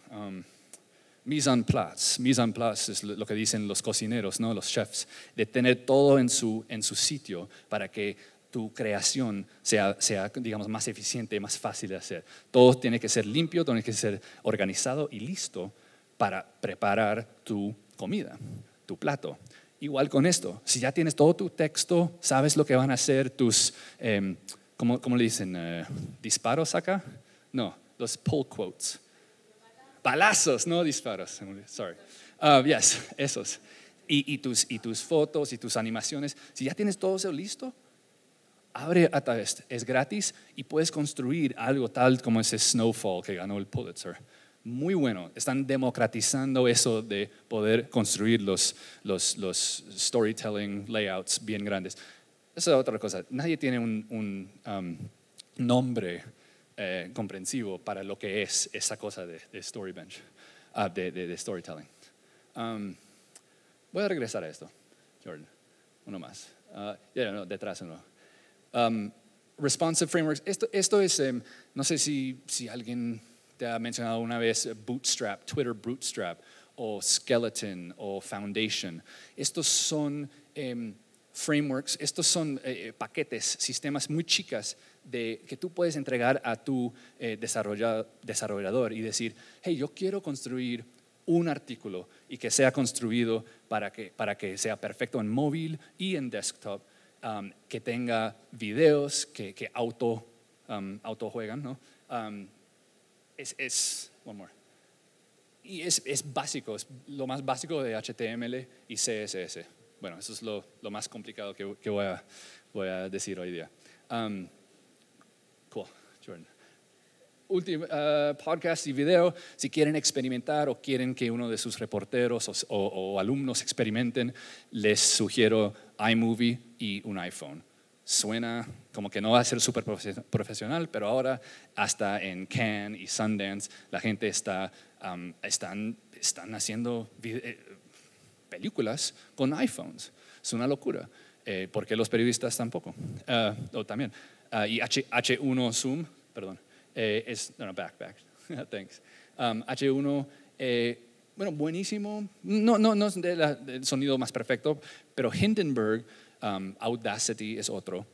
Speaker 2: mise en place. Mise en place es lo que dicen los cocineros, ¿no? los chefs, de tener todo en su, sitio para que tu creación sea, digamos, más eficiente, más fácil de hacer. Todo tiene que ser limpio, tiene que ser organizado y listo para preparar tu comida, tu plato. Igual con esto, si ya tienes todo tu texto, sabes lo que van a ser tus, em, ¿cómo, ¿cómo, le dicen? Eh, ¿Disparos acá? No, los pull quotes Palazos, no disparos. Sorry. Uh, yes, esos. Y, tus, y tus fotos y tus animaciones. Si ya tienes todo eso listo, abre Es gratis y puedes construir algo tal como ese Snowfall que ganó el Pulitzer. Muy bueno. Están democratizando eso de poder construir los, los, los storytelling layouts bien grandes. Esa es otra cosa. Nadie tiene un, un um, nombre eh, comprensivo para lo que es esa cosa de, de Storybench, ah, de, storytelling. Um, voy a regresar a esto, Jordan. Uno más. Uh, no, detrás uno. Um, responsive frameworks. Esto, esto es, em, no sé si, si alguien te ha mencionado una vez eh, Bootstrap, Twitter Bootstrap, o Skeleton, o Foundation. Estos son... Em, frameworks, estos son eh, eh, paquetes, sistemas muy chicas que tú puedes entregar a tu eh, desarrollador y decir, hey, yo quiero construir un artículo y que sea construido para que, sea perfecto en móvil y en desktop, um, que tenga videos, que, que auto, um, juegan, ¿no? Um, es, es, one more. Y es, es básico, es lo más básico de HTML y CSS. Bueno, eso es lo, más complicado que, voy, a, decir hoy día. Um, cool, Jordan. Último, uh, podcast y video, si quieren experimentar o quieren que uno de sus reporteros o, alumnos experimenten, les sugiero iMovie y un iPhone suena como que no va a ser súper profesional, pero ahora hasta en Cannes y Sundance la gente está, um, están, están haciendo eh, películas con iPhones. Es una locura. Eh, porque los periodistas tampoco. Eh, también. Ah, y H, 1 Zoom, perdón. Eh, es, no, no, back, back. Thanks. Um, H1, bueno, buenísimo. No, no, no es el sonido más perfecto, pero Hindenburg, um, Audacity es otro.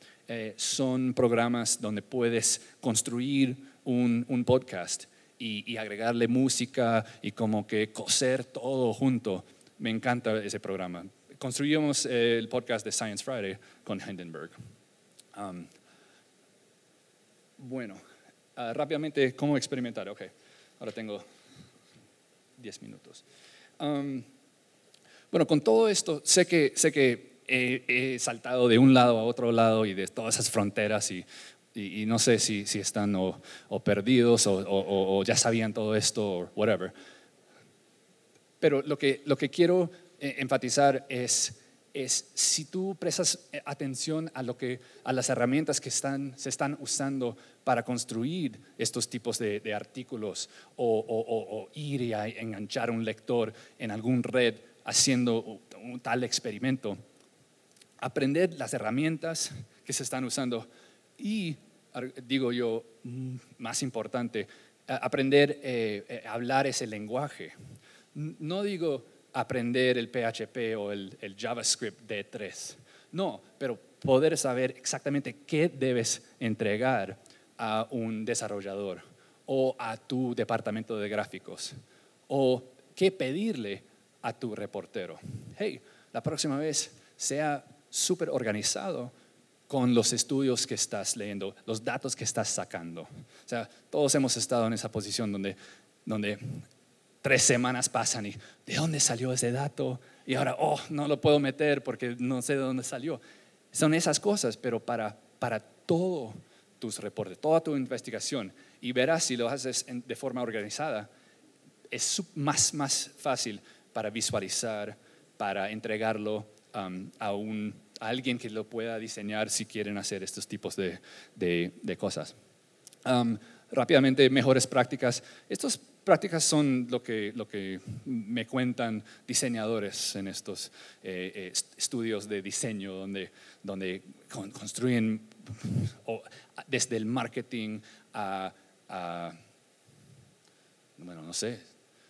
Speaker 2: son programas donde puedes construir un, un podcast y, y agregarle música y como que coser todo junto me encanta ese programa. Construimos eh, el podcast de Science Friday con Hindenburg. Um, bueno, ah, rápidamente, ¿cómo experimentar? Ok, ahora tengo 10 minutos. Um, bueno, con todo esto, sé que, sé que he, saltado de un lado a otro lado y de todas esas fronteras y, y, no sé si, si están o, perdidos o, ya sabían todo esto o whatever. Pero lo que, lo que quiero eh, enfatizar es, es si tú prestas eh, atención a, lo que, a las herramientas que están, se están usando para construir estos tipos de, de artículos o, o, ir y enganchar a un lector en algún red haciendo un tal experimento, aprender las herramientas que se están usando y, digo yo, mm, más importante, aprender a eh, hablar ese lenguaje. No digo aprender el PHP o el, JavaScript de tres. no, pero poder saber exactamente qué debes entregar a un desarrollador o a tu departamento de gráficos o qué pedirle a tu reportero. Hey, la próxima vez sea súper organizado con los estudios que estás leyendo, los datos que estás sacando. O sea, todos hemos estado en esa posición donde, donde tres semanas pasan y ¿de dónde salió ese dato? Y ahora, oh, no lo puedo meter porque no sé de dónde salió. Son esas cosas, pero para, para todo tus reportes, toda tu investigación, y verás si lo haces de forma organizada, es más, más fácil para visualizar, para entregarlo um, a, un, alguien que lo pueda diseñar si quieren hacer estos tipos de, cosas. Um, rápidamente, mejores prácticas. Estos prácticas son lo que, me cuentan diseñadores en estos eh, eh, estudios de diseño donde, construyen desde el marketing a, bueno, no sé,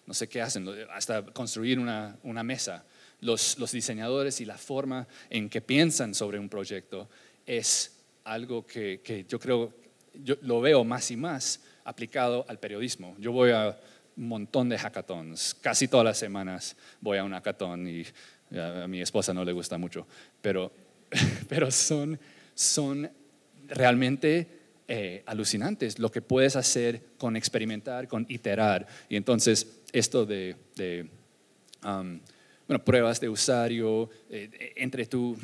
Speaker 2: no sé qué hacen, hasta construir una, mesa. Los, diseñadores y la forma en que piensan sobre un proyecto es algo que, que yo creo, yo lo veo más y más aplicado al periodismo. Yo voy a un montón de hackathons, casi todas las semanas voy a un hackathon y a mi esposa no le gusta mucho, pero, pero son, realmente eh, alucinantes lo que puedes hacer con experimentar, con iterar. Y entonces esto de, um, bueno, pruebas de usuario, eh, entre tú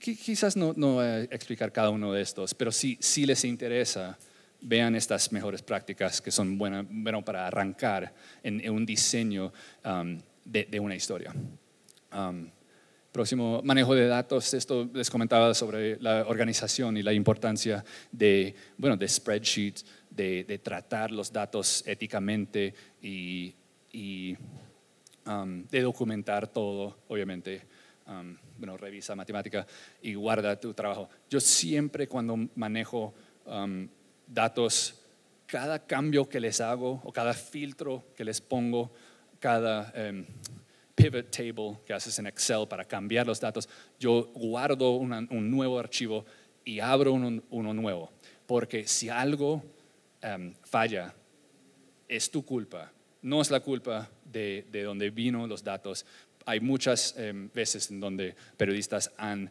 Speaker 2: quizás no, no a explicar cada uno de estos, pero sí si les interesa, vean estas mejores prácticas que son buenas para arrancar en, un diseño um, de, una historia. Um, próximo, manejo de datos. Esto les comentaba sobre la organización y la importancia de, bueno, de spreadsheets, de, tratar los datos éticamente y, um, de documentar todo, obviamente. bueno, revisa matemática y guarda tu trabajo. Yo siempre cuando manejo datos, cada cambio que les hago o cada filtro que les pongo, cada em, pivot table que haces en Excel para cambiar los datos, yo guardo un nuevo archivo y abro uno, nuevo. Porque si algo em, falla, es tu culpa, no es la culpa de, de donde vino los datos. Hay muchas em, veces en donde periodistas han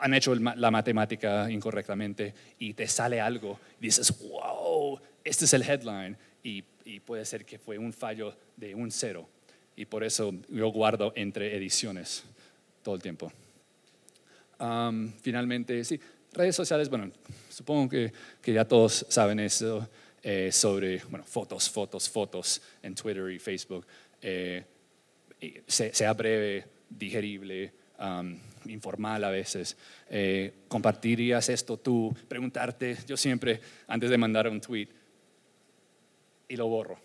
Speaker 2: han hecho la matemática incorrectamente y te sale algo, y dices, wow, este es el headline, y, puede ser que fue un fallo de un cero. Y por eso yo guardo entre ediciones todo el tiempo. finalmente, sí, redes sociales, bueno, supongo que, que ya todos saben eso eh, sobre, bueno, fotos, fotos, fotos en Twitter y Facebook. Eh, sea, breve, digerible, informal a veces. Eh, ¿Compartirías esto tú? Preguntarte, yo siempre, antes de mandar un tweet, y lo borro.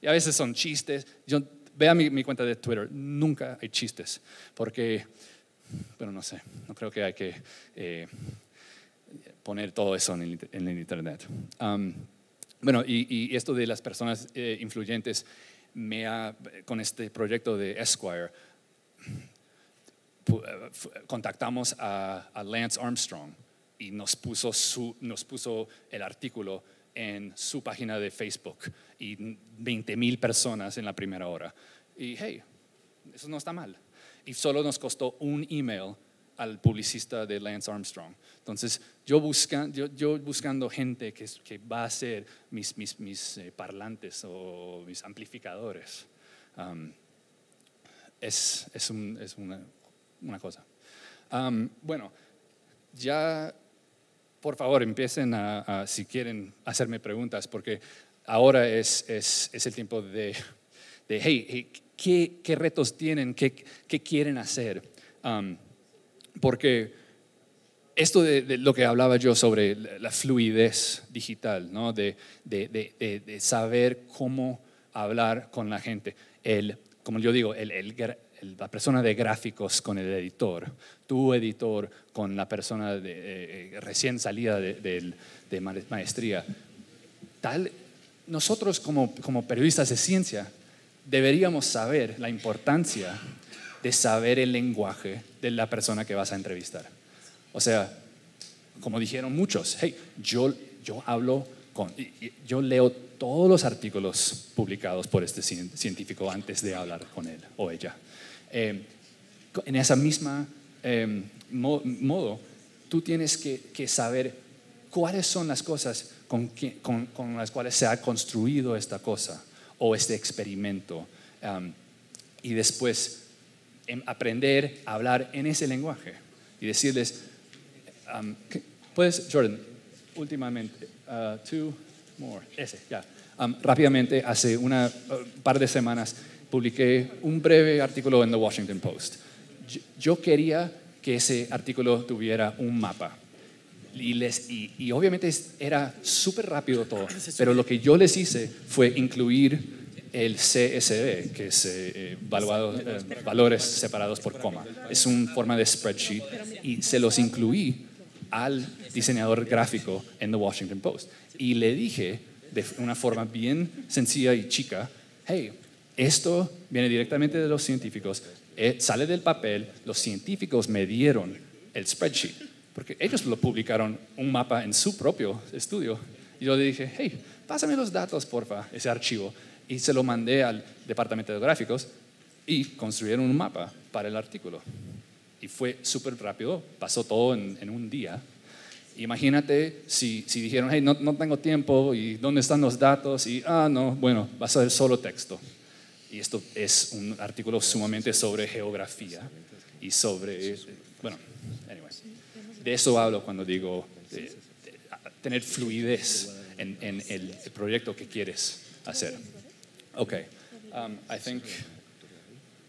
Speaker 2: Y a veces son chistes. Yo, vea mi, cuenta de Twitter, nunca hay chistes, porque, bueno no sé, no creo que hay que eh, poner todo eso en el, Internet. bueno, y, esto de las personas eh, influyentes, me ha, con este proyecto de Esquire, eh, contactamos a, Lance Armstrong y nos puso, nos puso el artículo en su página de Facebook y 20 mil personas en la primera hora. Y hey, eso no está mal. Y solo nos costó un email al publicista de Lance Armstrong. Entonces, yo, yo, buscando gente que, que, va a ser mis, mis, eh, parlantes o mis amplificadores. Um, es, un, es una, una cosa. bueno, ya, por favor, empiecen a, si quieren, hacerme preguntas, porque ahora es, el tiempo de, hey, ¿qué, retos tienen? ¿Qué, quieren hacer? porque esto de, lo que hablaba yo sobre la fluidez digital, ¿no? de, de saber cómo hablar con la gente, el, como yo digo, el, el la persona de gráficos con el editor, tu editor con la persona de, eh, eh, recién salida de, maestría. Tal, nosotros como, como periodistas de ciencia deberíamos saber la importancia de saber el lenguaje de la persona que vas a entrevistar. O sea, como dijeron muchos, hey, yo, yo hablo con, yo leo todos los artículos publicados por este científico antes de hablar con él o ella. Em, en esa misma em, modo, tú tienes que, saber cuáles son las cosas con, las cuales se ha construido esta cosa o este experimento. Em, y después aprender a hablar en ese lenguaje y decirles, puedes, Jordan, últimamente, uh, two more, ese, ya. rápidamente, hace un uh, par de semanas, publiqué un breve artículo en The Washington Post. Yo quería que ese artículo tuviera un mapa. Y, les, y, obviamente era súper rápido todo, pero lo que yo les hice fue incluir el CSV, que es eh, eh, valores separados por coma. Es un forma de spreadsheet y se los incluí al diseñador gráfico en The Washington Post. Y le dije de una forma bien sencilla y chica, hey, esto viene directamente de los científicos, eh, sale del papel, los científicos me dieron el spreadsheet, porque ellos lo publicaron un mapa en su propio estudio. Y yo le dije, hey, pásame los datos, porfa, ese archivo. Y se lo mandé al departamento de gráficos y construyeron un mapa para el artículo. Y fue súper rápido, pasó todo en, un día. Imagínate si, dijeron, hey, no, no tengo tiempo, ¿y dónde están los datos? Y, ah, no, bueno, va a ser solo texto. Y esto es un artículo sumamente sobre geografía y sobre, bueno, de eso hablo cuando digo eh, tener fluidez en, el proyecto que quieres hacer. Ok, um,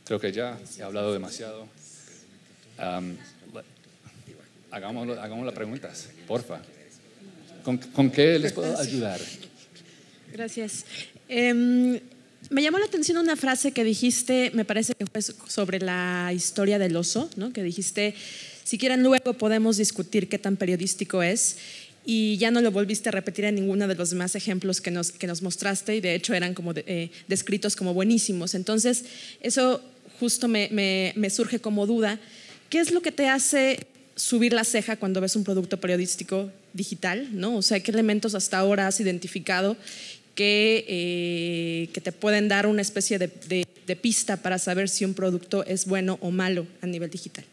Speaker 2: creo que ya he hablado demasiado. Um, hagamos, las preguntas, porfa. ¿Con, qué les puedo ayudar?
Speaker 1: Gracias. Em, me llamó la atención una frase que dijiste, me parece que fue sobre la historia del oso, ¿no? que dijiste, si quieren luego podemos discutir qué tan periodístico es y ya no lo volviste a repetir en ninguno de los demás ejemplos que nos, que nos mostraste y de hecho eran como eh, descritos como buenísimos. Entonces, eso justo me, me, me surge como duda. ¿Qué es lo que te hace subir la ceja cuando ves un producto periodístico digital? ¿no? O sea, ¿qué elementos hasta ahora has identificado eh, que, te pueden dar una especie de, pista para saber si un producto es bueno o malo a nivel digital.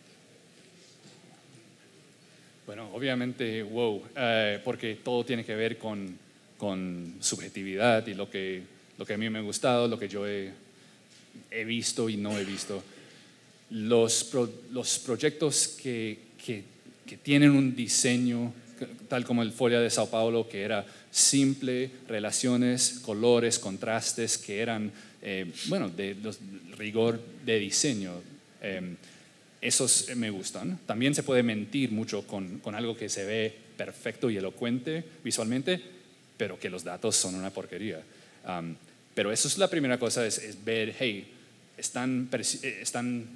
Speaker 2: Bueno, obviamente, wow, eh, porque todo tiene que ver con, con, subjetividad y lo que, lo que a mí me ha gustado, lo que yo he, visto y no he visto. Los, los proyectos que, que, tienen un diseño, tal como el Folia de Sao Paulo, que era simple, relaciones, colores, contrastes que eran, eh, bueno, de, rigor de diseño. Eh, esos me gustan. También se puede mentir mucho con, con, algo que se ve perfecto y elocuente visualmente, pero que los datos son una porquería. pero eso es la primera cosa, es, ver, hey, están, eh, están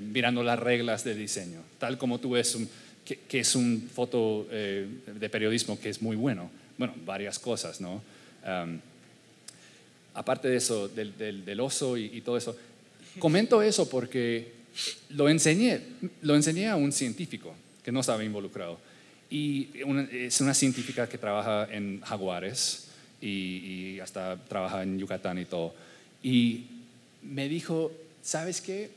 Speaker 2: mirando las reglas de diseño, tal como tú ves que, que, es un foto de periodismo que es muy bueno bueno, varias cosas, ¿no? aparte de eso, del, oso y, todo eso, comento eso porque lo enseñé, lo enseñé a un científico que no estaba involucrado. Y es una científica que trabaja en jaguares y hasta trabaja en Yucatán y todo. Y me dijo, ¿sabes qué?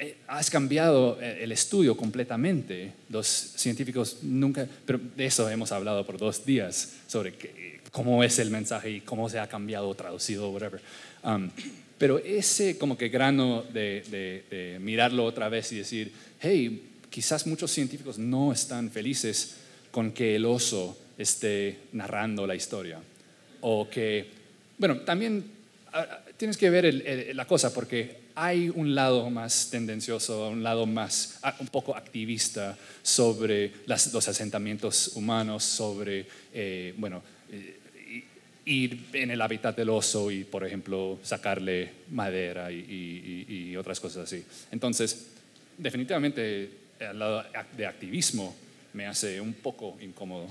Speaker 2: Eh, has cambiado eh, el estudio completamente. Los científicos nunca, pero de eso hemos hablado por dos días, sobre eh, cómo es el mensaje y cómo se ha cambiado, traducido, whatever. Um, pero ese como que grano de, mirarlo otra vez y decir, hey, quizás muchos científicos no están felices con que el oso esté narrando la historia. O que, bueno, también ah, ah, tienes que ver la cosa porque hay un lado más tendencioso, un lado más, ah, un poco activista sobre los asentamientos humanos, sobre, eh, bueno, eh, ir en el hábitat del oso y, por ejemplo, sacarle madera y, y otras cosas así. Entonces, definitivamente el lado de activismo me hace un poco incómodo,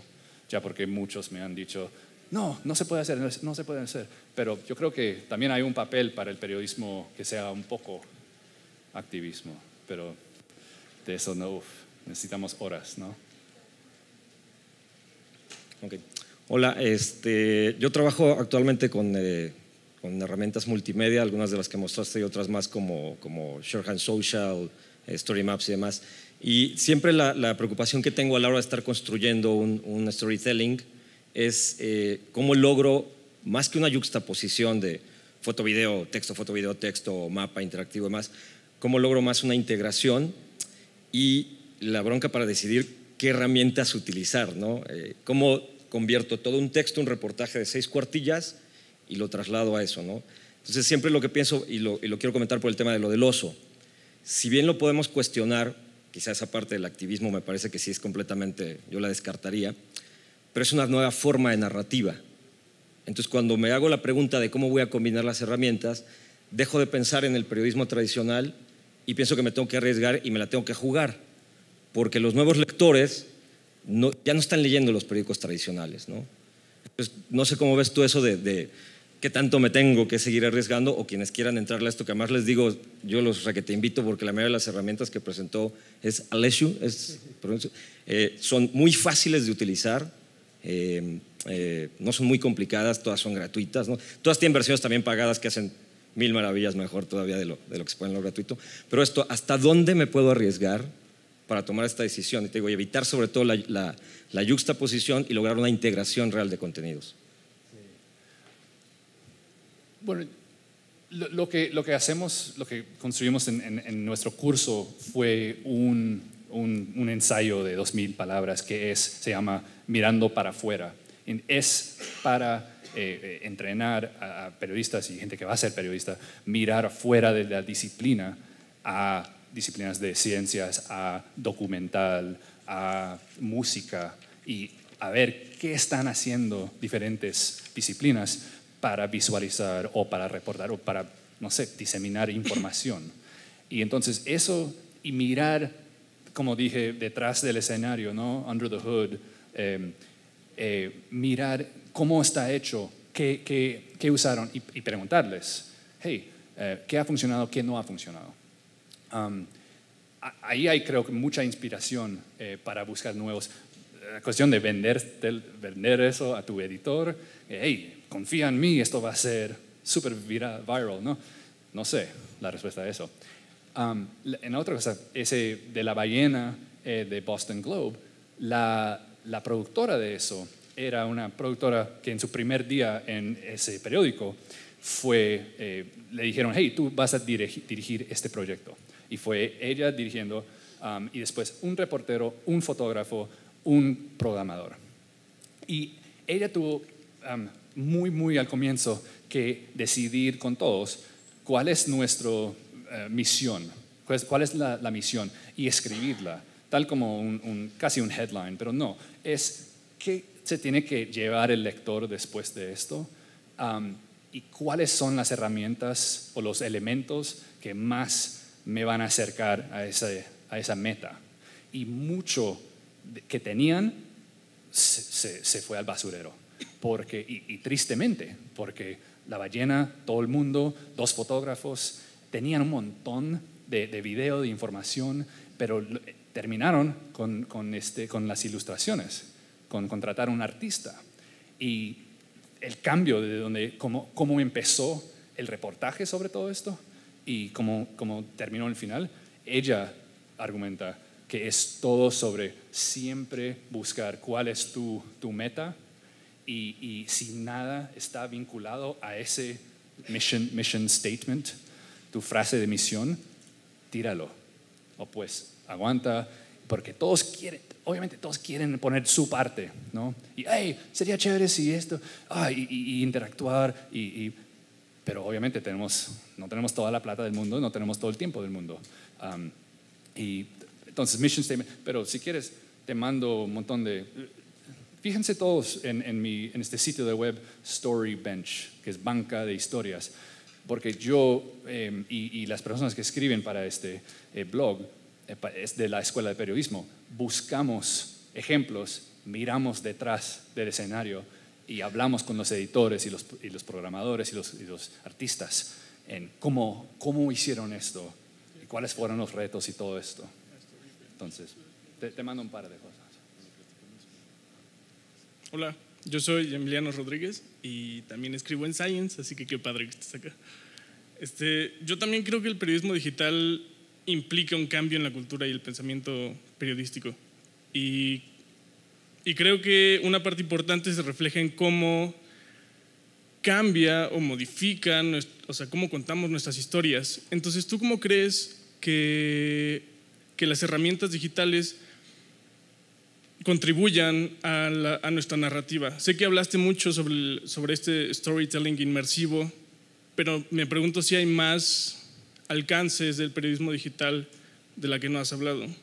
Speaker 2: ya porque muchos me han dicho, no, no se puede hacer, no, se puede hacer. Pero yo creo que también hay un papel para el periodismo que sea un poco activismo, pero de eso no, necesitamos horas, ¿no?
Speaker 3: Okay. Hola, este, yo trabajo actualmente eh, con, herramientas multimedia, algunas de las que mostraste y otras más como, Shorthand Social, Story Maps y demás. Y siempre la, preocupación que tengo a la hora de estar construyendo un storytelling es eh, cómo logro más que una juxtaposición de foto, video, texto, foto, video, texto, mapa interactivo y más, cómo logro más una integración y la bronca para decidir qué herramientas utilizar, ¿no? Eh, cómo convierto todo un texto, un reportaje de seis cuartillas y lo traslado a eso, ¿no? Entonces siempre lo que pienso, y lo, y lo quiero comentar por el tema de lo del oso, si bien lo podemos cuestionar, quizá esa parte del activismo me parece que sí es completamente, yo la descartaría, pero es una nueva forma de narrativa. Entonces, cuando me hago la pregunta de cómo voy a combinar las herramientas, dejo de pensar en el periodismo tradicional y pienso que me tengo que arriesgar y me la tengo que jugar, porque los nuevos lectores ya no están leyendo los periódicos tradicionales, ¿no? Entonces, no sé cómo ves tú eso de, qué tanto me tengo que seguir arriesgando o quienes quieran entrarle a esto, que más les digo, yo los que te invito porque la mayoría de las herramientas que presentó es Aleshu, eh, son muy fáciles de utilizar, eh, eh, no son muy complicadas, todas son gratuitas, ¿no? todas tienen versiones también pagadas que hacen mil maravillas mejor todavía de lo, que se puede en lo gratuito, pero esto, ¿hasta dónde me puedo arriesgar para tomar esta decisión? Y te digo, evitar sobre todo la, la, la y lograr una integración real de contenidos.
Speaker 2: Bueno, lo, que, lo que hacemos, lo que construimos en nuestro curso fue un un, ensayo de dos mil palabras que es, se llama Mirando para afuera. Es para eh, eh, entrenar a periodistas y gente que va a ser periodista, mirar fuera de la disciplina a disciplinas de ciencias, a documental, a música y a ver qué están haciendo diferentes disciplinas para visualizar o para reportar o para, no sé, diseminar información. Y entonces eso y mirar como dije, detrás del escenario, ¿no? Under the hood, em, eh, mirar cómo está hecho, qué, usaron y, preguntarles, hey, eh, ¿qué ha funcionado, qué no ha funcionado? Um, ahí hay creo que mucha inspiración eh, para buscar nuevos. La cuestión de vender, de vender eso a tu editor, hey, confía en mí, esto va a ser súper viral, ¿no? No sé la respuesta a eso. Um, en otra cosa, ese de la ballena eh, de Boston Globe, la, productora de eso era una productora que en su primer día en ese periódico fue, eh, le dijeron, hey, tú vas a dirigir, este proyecto. Y fue ella dirigiendo um, y después un reportero, un fotógrafo, un programador. Y ella tuvo um, muy, muy al comienzo que decidir con todos cuál es nuestro eh, misión, cuál es la, misión y escribirla, tal como un, casi un headline, pero no, es qué se tiene que llevar el lector después de esto y cuáles son las herramientas o los elementos que más me van a acercar a, a esa meta. Y mucho que tenían se, se, fue al basurero. Porque, y tristemente, porque la ballena, todo el mundo, dos fotógrafos, tenían un montón de, video, de información, pero eh, terminaron con, con, este, con las ilustraciones, con contratar a un artista. Y el cambio de cómo, cómo empezó el reportaje sobre todo esto y cómo, cómo terminó el final, ella argumenta que es todo sobre siempre buscar cuál es tu, tu meta y, y, si nada está vinculado a ese mission, mission statement, frase de misión, tíralo. O pues aguanta, porque todos quieren, obviamente todos quieren poner su parte, ¿no? Y, sería chévere si esto, ay, ah, y, interactuar, y, pero obviamente tenemos, no tenemos toda la plata del mundo, no tenemos todo el tiempo del mundo. y entonces, mission statement, pero si quieres, te mando un montón de... Fíjense todos en, en, en este sitio de web, Story que es banca de historias porque yo em, y, las personas que escriben para este eh, blog eh, es de la Escuela de Periodismo, buscamos ejemplos, miramos detrás del escenario y hablamos con los editores y los, programadores y los, artistas en cómo, cómo hicieron esto, y cuáles fueron los retos y todo esto. Entonces, te, te mando un par de cosas.
Speaker 4: Hola. Yo soy Emiliano Rodríguez y también escribo en Science, así que qué padre que estés acá. Este, yo también creo que el periodismo digital implica un cambio en la cultura y el pensamiento periodístico. Y, y creo que una parte importante se refleja en cómo cambia o modifica, o sea, cómo contamos nuestras historias. Entonces, ¿tú cómo crees que, que las herramientas digitales contribuyan a, nuestra narrativa. Sé que hablaste mucho sobre, sobre este storytelling inmersivo, pero me pregunto si hay más alcances del periodismo digital de la que no has hablado. Tengo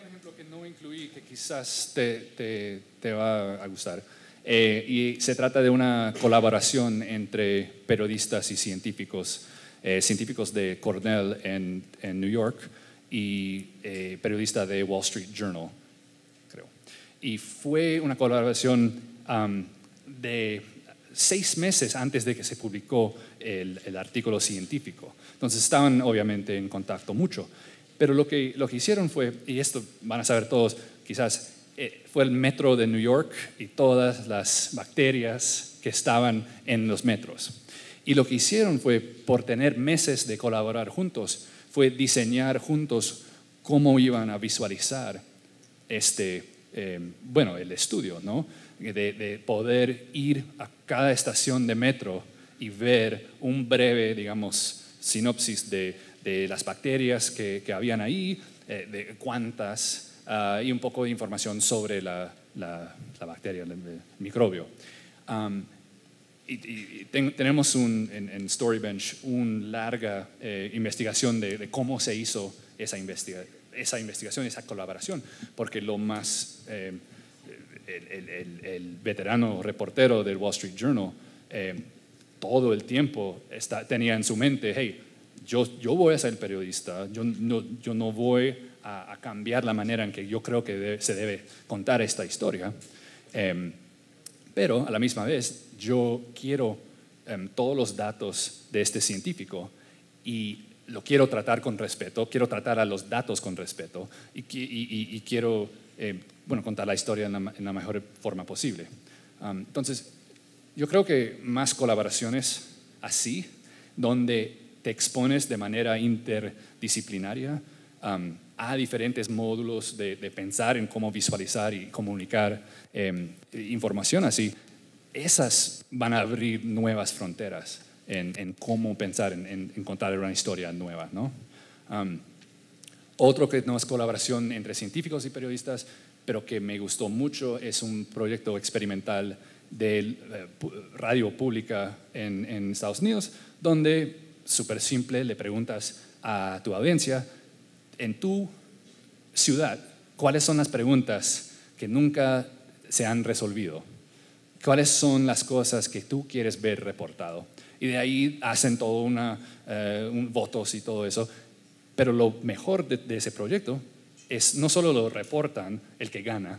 Speaker 2: un ejemplo que no incluí que quizás te, te, va a gustar. Eh, y se trata de una colaboración entre periodistas y científicos, eh, científicos de Cornell en, en New York y eh, periodista de Wall Street Journal, creo. Y fue una colaboración de seis meses antes de que se publicó el, artículo científico. Entonces estaban obviamente en contacto mucho. Pero lo que, hicieron fue, y esto van a saber todos, quizás eh, fue el metro de New York y todas las bacterias que estaban en los metros. Y lo que hicieron fue, por tener meses de colaborar juntos, fue diseñar juntos cómo iban a visualizar este, em, bueno, el estudio, ¿no? De, poder ir a cada estación de metro y ver un breve, digamos, sinopsis de, las bacterias que, habían ahí, eh, de cuántas, ah, y un poco de información sobre la, bacteria, el, microbio y, y tenemos un, en, Storybench una larga eh, investigación de, cómo se hizo esa, esa investigación, esa colaboración, porque lo más, eh, el, veterano reportero del Wall Street Journal eh, todo el tiempo tenía en su mente, hey, yo, yo voy a ser periodista, yo no, yo no voy a, cambiar la manera en que yo creo que se debe contar esta historia, em, pero a la misma vez yo quiero em, todos los datos de este científico y lo quiero tratar con respeto, quiero tratar a los datos con respeto y, quiero eh, bueno, contar la historia en la, mejor forma posible. entonces, yo creo que más colaboraciones así, donde te expones de manera interdisciplinaria a diferentes módulos de, pensar en cómo visualizar y comunicar em, información así, esas van a abrir nuevas fronteras en, cómo pensar, en, contar una historia nueva. ¿no? otro que no es colaboración entre científicos y periodistas, pero que me gustó mucho, es un proyecto experimental de eh, radio pública en, en Estados Unidos, donde súper simple le preguntas a tu audiencia, en tu ciudad, ¿cuáles son las preguntas que nunca se han resolvido? cuáles son las cosas que tú quieres ver reportado. Y de ahí hacen todo una, eh, un votos y todo eso. Pero lo mejor de, ese proyecto es no solo lo reportan el que gana,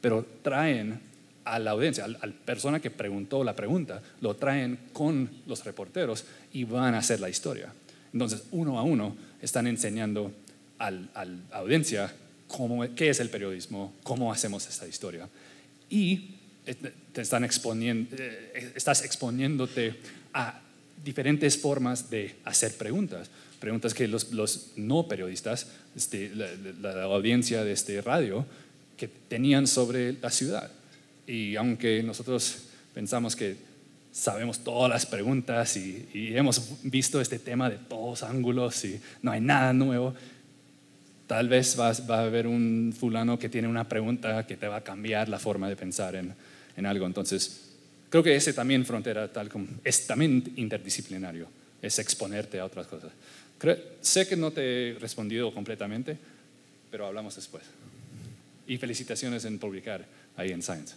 Speaker 2: pero traen a la audiencia, a la persona que preguntó la pregunta, lo traen con los reporteros y van a hacer la historia. Entonces, uno a uno están enseñando a la audiencia cómo, qué es el periodismo, cómo hacemos esta historia. Y te están exponiendo, eh, estás exponiéndote a diferentes formas de hacer preguntas. Preguntas que los, los no periodistas, este, la, audiencia de este radio, que tenían sobre la ciudad. Y aunque nosotros pensamos que sabemos todas las preguntas y, hemos visto este tema de todos ángulos y no hay nada nuevo, tal vez va a haber un fulano que tiene una pregunta que te va a cambiar la forma de pensar en, en algo. Entonces, creo que ese también frontera, tal como es también interdisciplinario, es exponerte a otras cosas. sé que no te he respondido completamente, pero hablamos después. Y felicitaciones en publicar ahí en Science.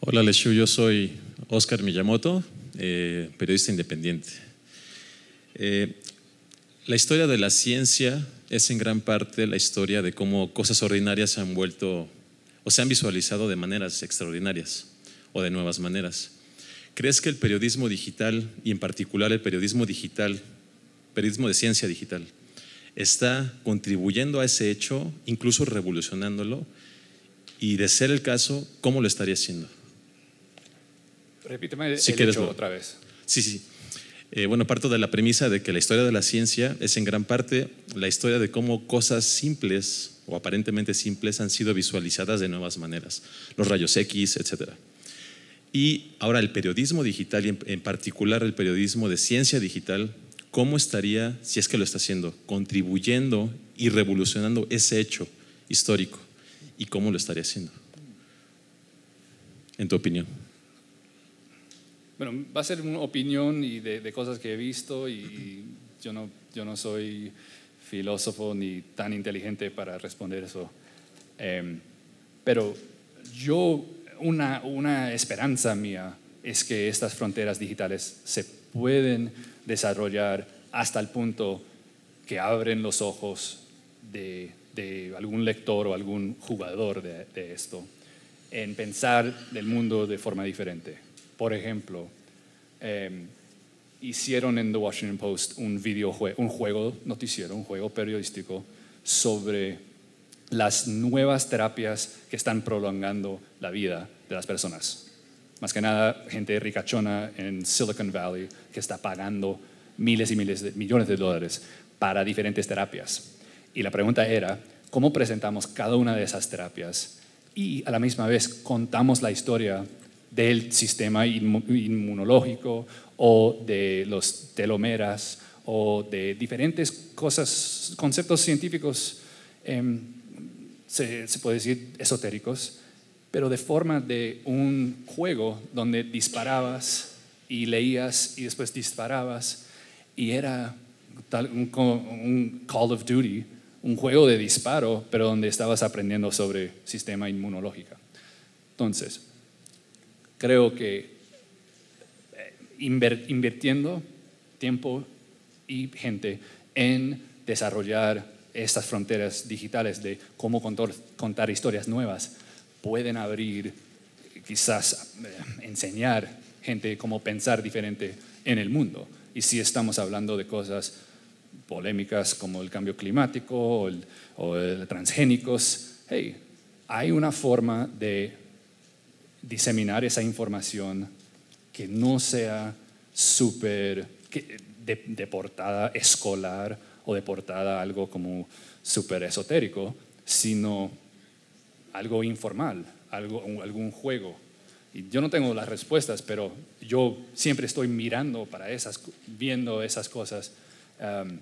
Speaker 5: Hola, Leshu, yo soy Oscar Miyamoto, eh, periodista independiente. Eh, la historia de la ciencia es en gran parte la historia de cómo cosas ordinarias se han vuelto o se han visualizado de maneras extraordinarias o de nuevas maneras. ¿Crees que el periodismo digital, y en particular el periodismo digital, periodismo de ciencia digital, está contribuyendo a ese hecho, incluso revolucionándolo? Y de ser el caso, ¿cómo lo estaría haciendo?
Speaker 2: Repíteme otra vez.
Speaker 5: Sí, sí. Eh, bueno, parto de la premisa de que la historia de la ciencia es en gran parte la historia de cómo cosas simples o aparentemente simples han sido visualizadas de nuevas maneras, los rayos X, etc. Y ahora el periodismo digital y en particular el periodismo de ciencia digital, ¿cómo estaría, si es que lo está haciendo, contribuyendo y revolucionando ese hecho histórico? ¿Y cómo lo estaría haciendo? En tu opinión
Speaker 2: bueno, va a ser una opinión y de, cosas que he visto y yo no, yo no soy filósofo ni tan inteligente para responder eso. Em, pero yo, una, una esperanza mía es que estas fronteras digitales se pueden desarrollar hasta el punto que abren los ojos de, de algún lector o algún jugador de, de esto en pensar del mundo de forma diferente. Por ejemplo, em, hicieron en The Washington Post un, videojuego, un juego noticiero, un juego periodístico sobre las nuevas terapias que están prolongando la vida de las personas. Más que nada, gente ricachona en Silicon Valley que está pagando miles y miles de millones de dólares para diferentes terapias. Y la pregunta era, ¿cómo presentamos cada una de esas terapias? Y a la misma vez contamos la historia del sistema inmunológico o de los telomeras o de diferentes cosas, conceptos científicos, em, se, puede decir esotéricos, pero de forma de un juego donde disparabas y leías y después disparabas y era un, un Call of Duty, un juego de disparo, pero donde estabas aprendiendo sobre sistema inmunológico. Entonces, Creo que eh, invirtiendo tiempo y gente en desarrollar estas fronteras digitales de cómo contar historias nuevas pueden abrir, quizás eh, enseñar gente cómo pensar diferente en el mundo. Y si estamos hablando de cosas polémicas como el cambio climático o, transgénicos, hay una forma de diseminar esa información que no sea súper de, portada escolar o de portada algo como súper esotérico, sino algo informal, algo, algún juego. Y yo no tengo las respuestas, pero yo siempre estoy mirando para esas, viendo esas cosas um,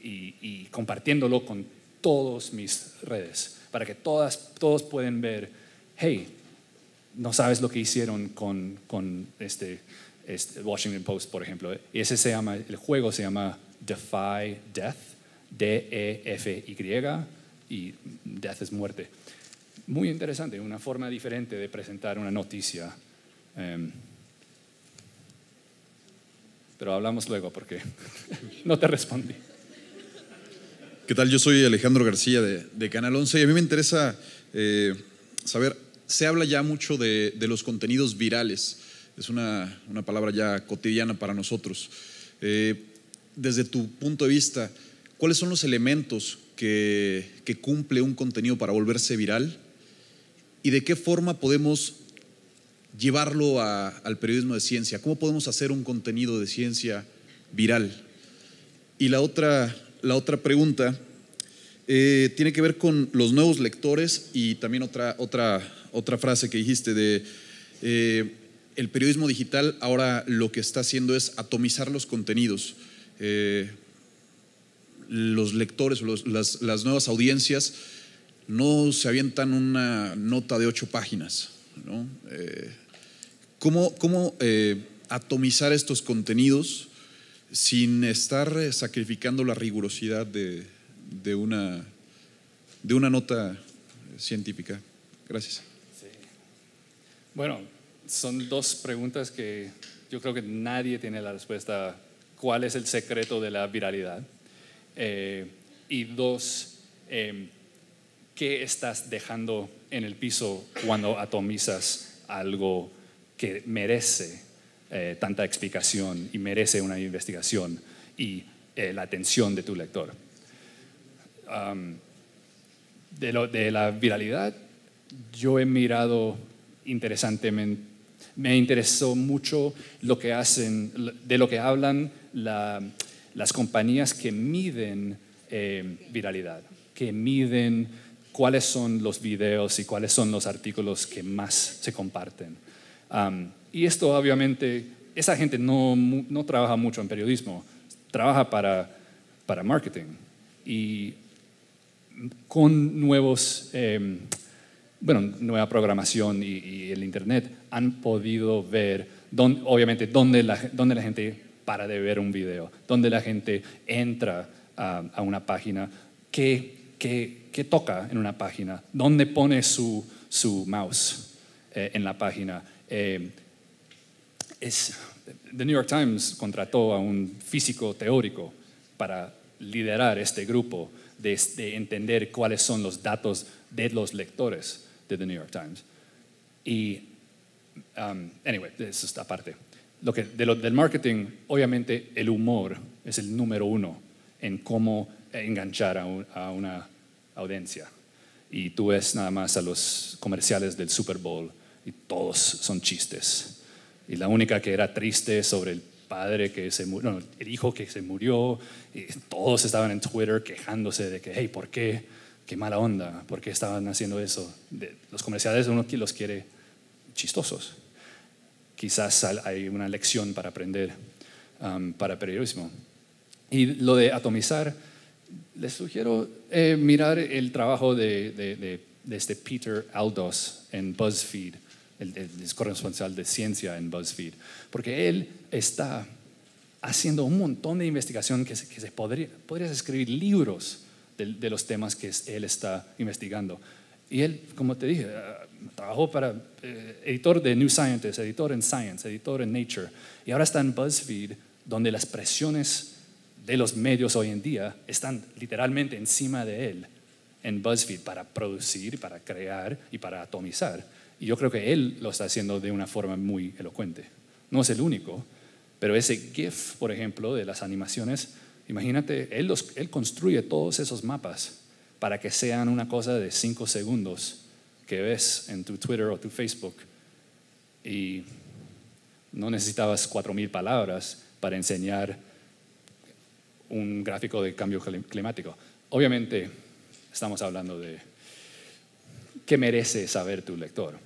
Speaker 2: y, compartiéndolo con todos mis redes, para que todas, todos pueden ver, hey, no sabes lo que hicieron con, con este, este, Washington Post, por ejemplo. Ese se llama, el juego se llama Defy Death, D-E-F-Y, y Death es muerte. Muy interesante, una forma diferente de presentar una noticia. Em,
Speaker 6: pero hablamos luego porque
Speaker 2: no te respondí.
Speaker 6: ¿Qué tal? Yo soy Alejandro García de, Canal 11 y a mí me interesa eh, saber se habla ya mucho de, los contenidos virales. Es una, palabra ya cotidiana para nosotros. Eh, desde tu punto de vista, ¿cuáles son los elementos que, cumple un contenido para volverse viral? ¿Y de qué forma podemos llevarlo al periodismo de ciencia? ¿Cómo podemos hacer un contenido de ciencia viral? Y la otra, la otra pregunta eh, tiene que ver con los nuevos lectores y también otra, otra, otra frase que dijiste de eh, el periodismo digital ahora lo que está haciendo es atomizar los contenidos. Eh, los lectores, las, nuevas audiencias no se avientan una nota de ocho páginas. ¿no? Eh, ¿Cómo, atomizar estos contenidos sin estar sacrificando la rigurosidad de, una, de una nota científica? Gracias.
Speaker 2: Bueno, son dos preguntas que yo creo que nadie tiene la respuesta. ¿Cuál es el secreto de la viralidad? Eh, y dos, em, ¿qué estás dejando en el piso cuando atomizas algo que merece eh, tanta explicación y merece una investigación y eh, la atención de tu lector? de la viralidad, yo he mirado Interesantemente, Me, interesó mucho lo que hacen, de lo que hablan las compañías que miden eh, viralidad, que miden cuáles son los videos y cuáles son los artículos que más se comparten. y esto obviamente, esa gente no, trabaja mucho en periodismo, trabaja para, marketing. Y con nuevos... Em, bueno, nueva programación y, el Internet, han podido ver, obviamente, dónde la, gente para de ver un video, dónde la gente entra a, una página, qué, toca en una página, dónde pone su, mouse eh, en la página. Eh, The New York Times contrató a un físico teórico para liderar este grupo de entender cuáles son los datos de los lectores de the New York Times. Y, um, anyway, eso es aparte. Lo que, del marketing, obviamente el humor es el número uno en cómo enganchar a, una audiencia. Y tú ves nada más a los comerciales del Super Bowl y todos son chistes. Y la única que era triste sobre el padre que se murió, no, el hijo que se murió, y todos estaban en Twitter quejándose de que, hey, ¿por qué? qué mala onda, ¿por qué estaban haciendo eso? los comerciales uno los quiere chistosos. Quizás hay una lección para aprender para periodismo. Y lo de atomizar, les sugiero eh, mirar el trabajo de, este Peter Aldos en BuzzFeed, el, corresponsal de ciencia en BuzzFeed, porque él está haciendo un montón de investigación que se, podría, podrías escribir libros de, los temas que él está investigando. Y él, como te dije, eh, trabajó para eh, editor de New Scientist, editor en Science, editor en Nature, y ahora está en BuzzFeed, donde las presiones de los medios hoy en día están literalmente encima de él en BuzzFeed para producir, para crear y para atomizar. Y yo creo que él lo está haciendo de una forma muy elocuente. No es el único, pero ese GIF, por ejemplo, de las animaciones, Imagínate, él, construye todos esos mapas para que sean una cosa de cinco segundos que ves en tu Twitter o tu Facebook. Y no necesitabas cuatro mil palabras para enseñar un gráfico de cambio climático. Obviamente estamos hablando de qué merece saber tu lector.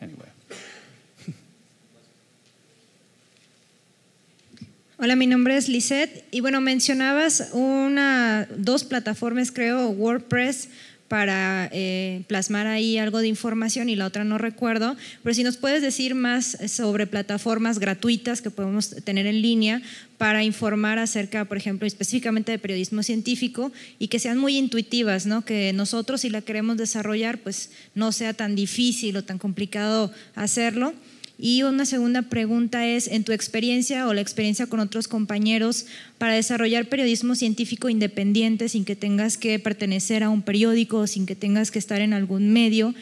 Speaker 2: Anyway.
Speaker 7: Hola, mi nombre es Lisette y bueno, mencionabas una, dos plataformas, creo, WordPress para eh, plasmar ahí algo de información y la otra no recuerdo, pero si nos puedes decir más eh, sobre plataformas gratuitas que podemos tener en línea para informar acerca, por ejemplo, específicamente de periodismo científico y que sean muy intuitivas, que nosotros si la queremos desarrollar, pues no sea tan difícil o tan complicado hacerlo. Y una segunda pregunta es, en tu experiencia o la experiencia con otros compañeros, para desarrollar periodismo científico independiente sin que tengas que pertenecer a un periódico, sin que tengas que estar en algún medio,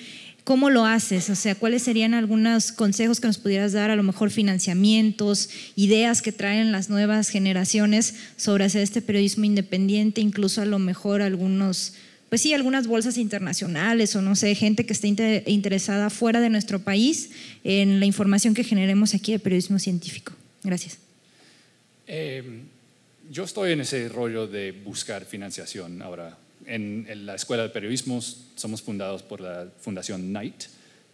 Speaker 7: ¿cómo lo haces? O sea, ¿cuáles serían algunos consejos que nos pudieras dar, a lo mejor financiamientos, ideas que traen las nuevas generaciones sobre hacer este periodismo independiente, incluso a lo mejor algunos pues sí, algunas bolsas internacionales o no sé, gente que esté interesada fuera de nuestro país en la información que generemos aquí de periodismo científico. Gracias.
Speaker 2: Em, yo estoy en ese rollo de buscar financiación ahora. En, la Escuela de Periodismo somos fundados por la Fundación Knight,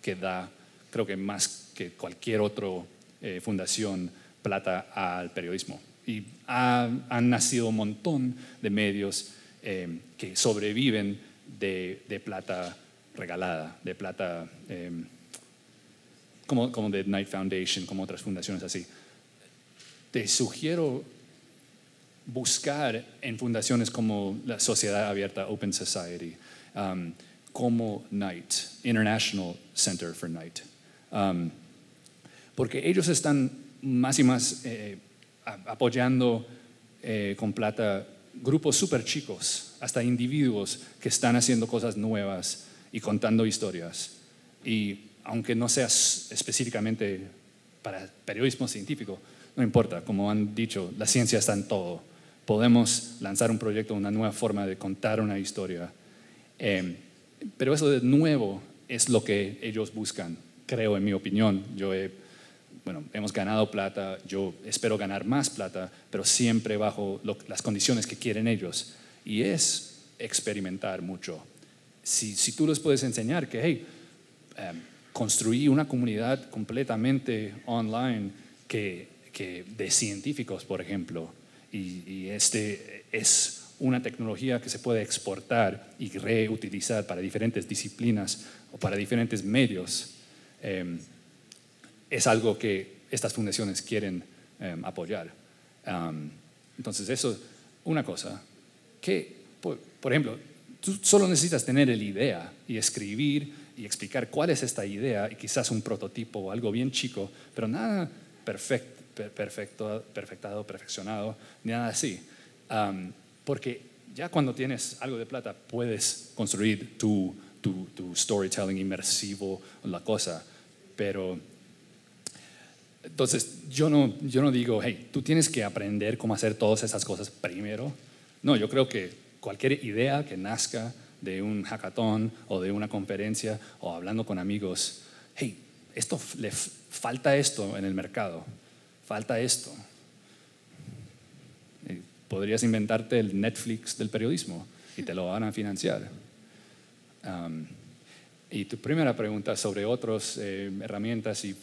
Speaker 2: que da, creo que más que cualquier otra eh, fundación, plata al periodismo. Y han nacido un montón de medios eh, que sobreviven de, plata regalada, de plata eh, como, como The Knight Foundation, como otras fundaciones así. Te sugiero buscar en fundaciones como la Sociedad Abierta, Open Society, um, como Knight, International Center for Knight. Um, porque ellos están más y más eh, apoyando con plata grupos súper chicos, hasta individuos que están haciendo cosas nuevas y contando historias. Y aunque no sea específicamente para periodismo científico, no importa, como han dicho, la ciencia está en todo. Podemos lanzar un proyecto, una nueva forma de contar una historia. Em, pero eso de nuevo es lo que ellos buscan, creo, en mi opinión. Yo bueno, hemos ganado plata, yo espero ganar más plata, pero siempre bajo las condiciones que quieren ellos. Y es experimentar mucho. Si, si tú les puedes enseñar que, hey, em, construí una comunidad completamente online que, que de científicos, por ejemplo, y, y, este es una tecnología que se puede exportar y reutilizar para diferentes disciplinas o para diferentes medios. Em, es algo que estas fundaciones quieren em, apoyar. Em, entonces, eso es una cosa que, por, ejemplo, tú solo necesitas tener la idea y escribir y explicar cuál es esta idea y quizás un prototipo o algo bien chico, pero nada perfecto, perfectado, perfeccionado, ni nada así. Em, porque ya cuando tienes algo de plata puedes construir tu, tu, tu storytelling inmersivo, la cosa, pero entonces, yo no, yo no digo, hey, tú tienes que aprender cómo hacer todas esas cosas primero. No, yo creo que cualquier idea que nazca de un hackathon o de una conferencia o hablando con amigos, hey, esto le falta esto en el mercado, falta esto. Podrías inventarte el Netflix del periodismo y te lo van a financiar. y tu primera pregunta sobre otras eh, herramientas y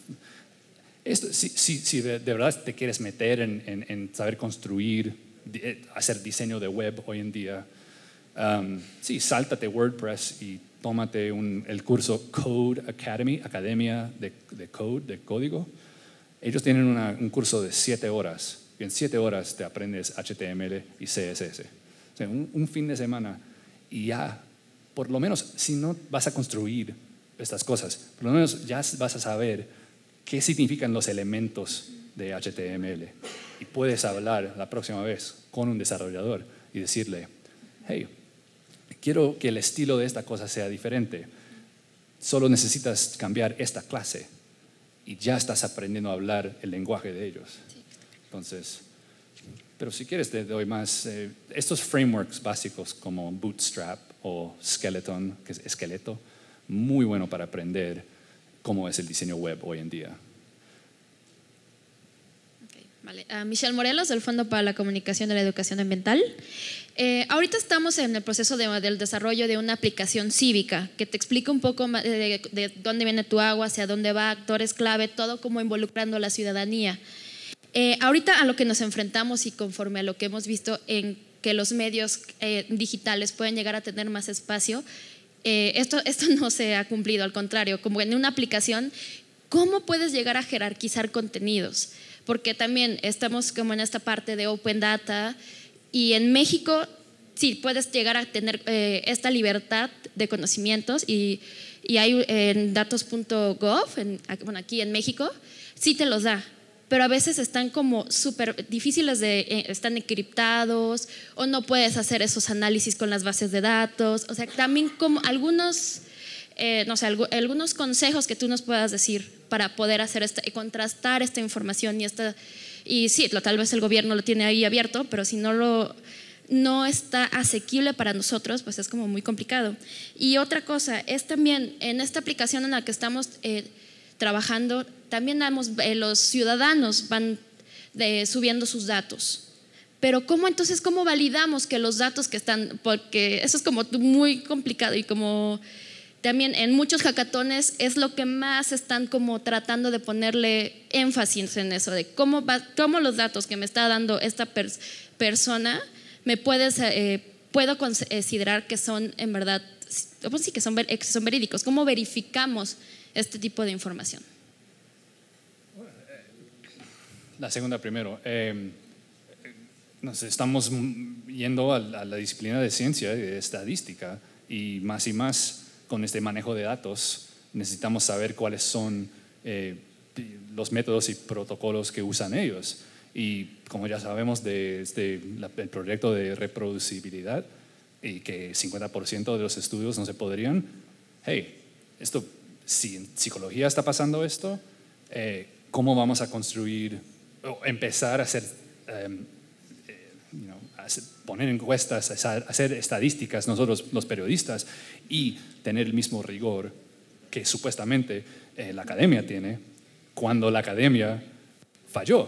Speaker 2: esto, si, de, verdad te quieres meter en, saber construir, eh, hacer diseño de web hoy en día, um, sí, sáltate WordPress y tómate el curso Code Academy, Academia de, Code, de Código. Ellos tienen un curso de siete horas y en siete horas te aprendes HTML y CSS. O sea, un fin de semana y ya, por lo menos, si no vas a construir estas cosas, por lo menos ya vas a saber qué significan los elementos de HTML. Y puedes hablar la próxima vez con un desarrollador y decirle, hey, quiero que el estilo de esta cosa sea diferente. Solo necesitas cambiar esta clase y ya estás aprendiendo a hablar el lenguaje de ellos. Entonces, pero si quieres te doy más. Eh, estos frameworks básicos como Bootstrap o Skeleton, que es esqueleto, muy bueno para aprender cómo es el diseño web hoy en día.
Speaker 8: Vale. Ah, Michelle Morelos, del Fondo para la Comunicación de la Educación Ambiental. Eh, ahorita estamos en el proceso del desarrollo de una aplicación cívica que te explica un poco de, dónde viene tu agua, hacia dónde va, actores clave, todo como involucrando a la ciudadanía. Eh, ahorita a lo que nos enfrentamos y conforme a lo que hemos visto en que los medios eh, digitales pueden llegar a tener más espacio, eh, esto, esto no se ha cumplido, al contrario, como en una aplicación, ¿cómo puedes llegar a jerarquizar contenidos? Porque también estamos como en esta parte de Open Data y en México sí puedes llegar a tener eh, esta libertad de conocimientos y, hay eh, en datos.gov, bueno, aquí en México, sí te los da, pero a veces están como súper difíciles de, eh, están encriptados o no puedes hacer esos análisis con las bases de datos. O sea, también como algunos, eh, no sé, algunos consejos que tú nos puedas decir para poder hacer esta, contrastar esta información y esta, y sí, tal vez el gobierno lo tiene ahí abierto, pero si no lo no está asequible para nosotros, pues es como muy complicado. Y otra cosa es también en esta aplicación en la que estamos eh, trabajando también damos, eh, los ciudadanos van eh, subiendo sus datos. Pero ¿cómo entonces, cómo validamos que los datos que están, porque eso es como muy complicado y como también en muchos hackatones es lo que más están como tratando de ponerle énfasis en eso, de cómo, cómo los datos que me está dando esta persona me puedes, eh, puedo considerar que son en verdad, sí, que son verídicos, cómo verificamos este tipo de información
Speaker 2: la segunda primero. Em, nos estamos yendo a, la disciplina de ciencia y de estadística y más y más con este manejo de datos necesitamos saber cuáles son eh, los métodos y protocolos que usan ellos. Y como ya sabemos del el proyecto de reproducibilidad y que 50% de los estudios no se podrían, hey, esto, si en psicología está pasando esto, eh, ¿cómo vamos a construir empezar em, eh, a hacer, poner encuestas, hacer estadísticas nosotros los periodistas y tener el mismo rigor que supuestamente eh, la academia tiene cuando la academia falló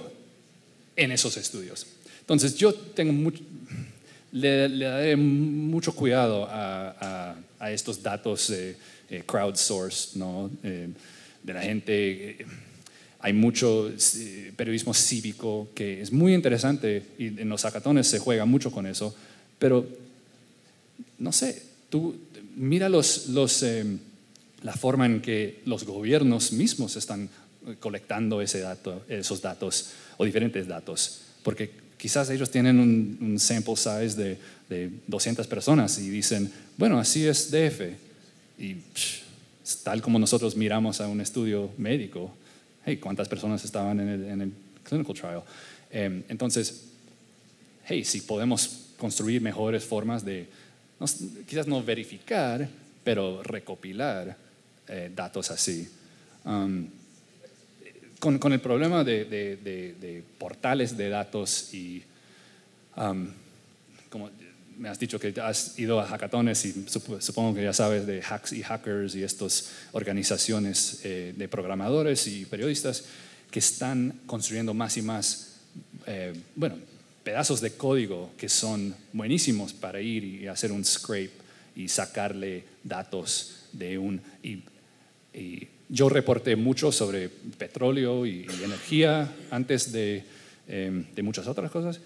Speaker 2: en esos estudios. Entonces yo tengo mucho, le, daré mucho cuidado a, estos datos eh, crowdsourced, de la gente hay mucho eh, periodismo cívico que es muy interesante y en los hackatones se juega mucho con eso, pero no sé, tú mira los, los, em, la forma en que los gobiernos mismos están eh, colectando ese dato, esos datos o diferentes datos, porque quizás ellos tienen un, sample size de, de, 200 personas y dicen, bueno, así es DF, y es tal como nosotros miramos a un estudio médico, hey, ¿cuántas personas estaban en el, clinical trial? Em, entonces, hey, si podemos construir mejores formas de, quizás no verificar, pero recopilar eh, datos así. con, el problema de, portales de datos y como me has dicho que has ido a hackatones y supongo que ya sabes de hacks y hackers y estas organizaciones eh, de programadores y periodistas que están construyendo más y más, eh, bueno, pedazos de código que son buenísimos para ir y hacer un scrape y sacarle datos de un... Y, yo reporté mucho sobre petróleo y, energía antes em, de muchas otras cosas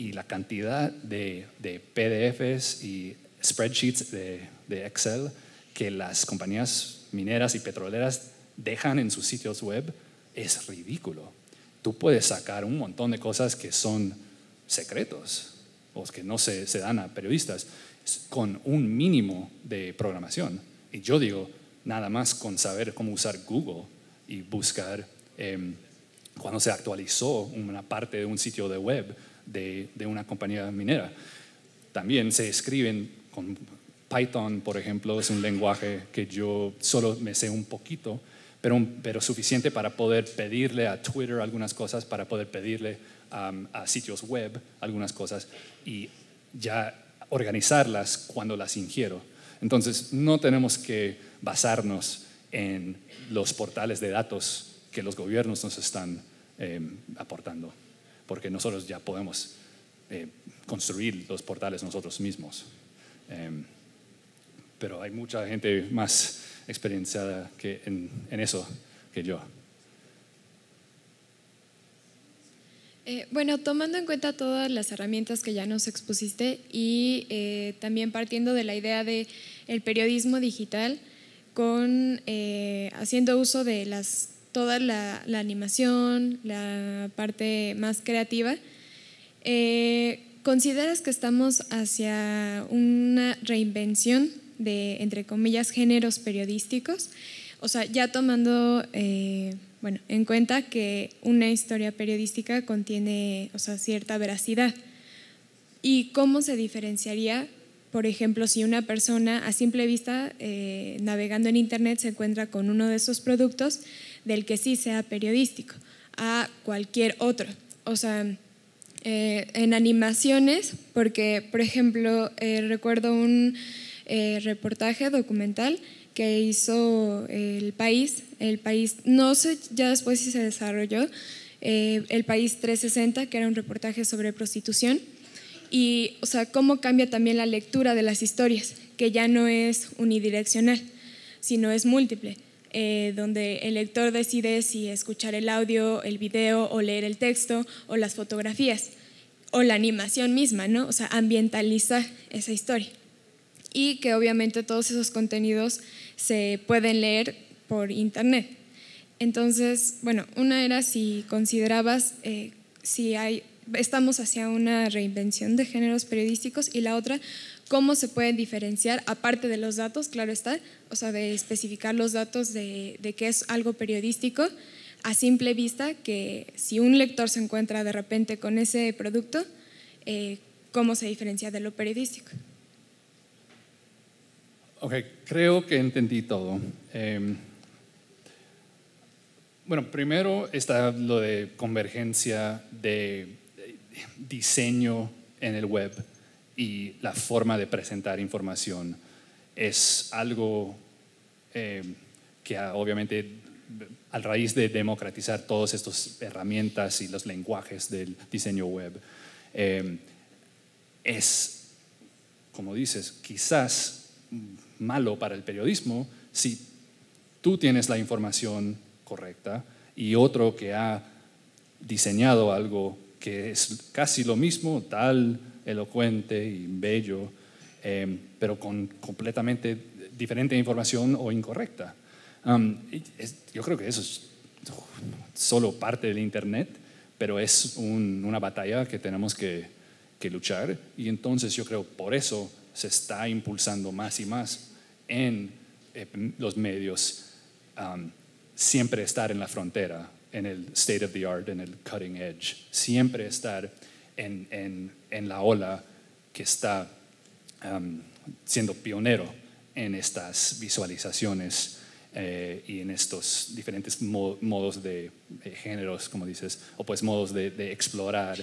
Speaker 2: y la cantidad de, de PDFs y spreadsheets de, de, Excel que las compañías mineras y petroleras dejan en sus sitios web es ridículo. Tú puedes sacar un montón de cosas que son secretos o que no se, se dan a periodistas con un mínimo de programación. Y yo digo, nada más con saber cómo usar Google y buscar em, cuando se actualizó una parte de un sitio de web, de, una compañía minera. También se escriben con Python, por ejemplo, es un lenguaje que yo solo me sé un poquito, pero, suficiente para poder pedirle a Twitter algunas cosas, para poder pedirle um, a sitios web algunas cosas y ya organizarlas cuando las ingiero. Entonces, no tenemos que basarnos en los portales de datos que los gobiernos nos están eh, aportando porque nosotros ya podemos eh, construir los portales nosotros mismos. Em, pero hay mucha gente más experienciada en, eso que yo.
Speaker 9: Eh, bueno, tomando en cuenta todas las herramientas que ya nos expusiste y eh, también partiendo de la idea de periodismo digital con haciendo uso de las toda la, animación, la parte más creativa, eh, ¿consideras que estamos hacia una reinvención de, entre comillas, géneros periodísticos? O sea, ya tomando eh, en cuenta que una historia periodística contiene o sea, cierta veracidad. ¿Y cómo se diferenciaría, por ejemplo, si una persona a simple vista eh, navegando en Internet se encuentra con uno de esos productos? del que sí sea periodístico a cualquier otro. O sea, eh, en animaciones, porque, por ejemplo, eh, recuerdo un eh, reportaje documental que hizo El País, El País, no sé ya después si se desarrolló, El País 360, que era un reportaje sobre prostitución, y, o sea, cómo cambia también la lectura de las historias, que ya no es unidireccional, sino es múltiple. Eh, donde el lector decide si escuchar el audio, el video o leer el texto o las fotografías o la animación misma, ¿no? O sea, ambientaliza esa historia. Y que obviamente todos esos contenidos se pueden leer por internet. Entonces, bueno, una era si considerabas eh, si hay, estamos hacia una reinvención de géneros periodísticos y la otra, cómo se pueden diferenciar, aparte de los datos, claro está, o sea, de especificar los datos de, que es algo periodístico, a simple vista, que si un lector se encuentra de repente con ese producto, eh, cómo se diferencia de lo periodístico.
Speaker 2: Ok, creo que entendí todo. Em, bueno, primero está lo de convergencia de diseño en el web y la forma de presentar información es algo eh, que obviamente a raíz de democratizar todas estas herramientas y los lenguajes del diseño web, eh, es, como dices, quizás malo para el periodismo si tú tienes la información correcta y otro que ha diseñado algo que es casi lo mismo, tal elocuente y bello, em, pero con completamente diferente información o incorrecta. yo creo que eso es solo parte del Internet, pero es una batalla que tenemos que, luchar y entonces yo creo por eso se está impulsando más y más en em, los medios siempre estar en la frontera, en el state of the art, en el cutting edge, siempre estar en, la ola que está siendo pionero en estas visualizaciones eh, y en estos diferentes modos de, géneros, como dices, o pues modos de, explorar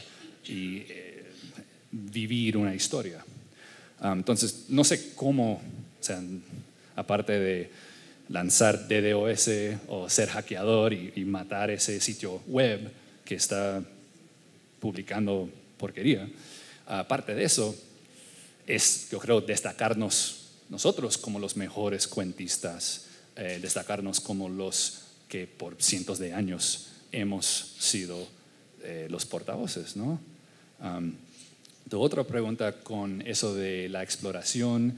Speaker 2: y eh, vivir una historia. Ah, entonces, no sé cómo, aparte de lanzar DDoS o ser hackeador y matar ese sitio web que está publicando porquería. Aparte de eso, es, yo creo, destacarnos nosotros como los mejores cuentistas, eh, destacarnos como los que por cientos de años hemos sido eh, los portavoces, ¿no? otra pregunta con eso de la exploración,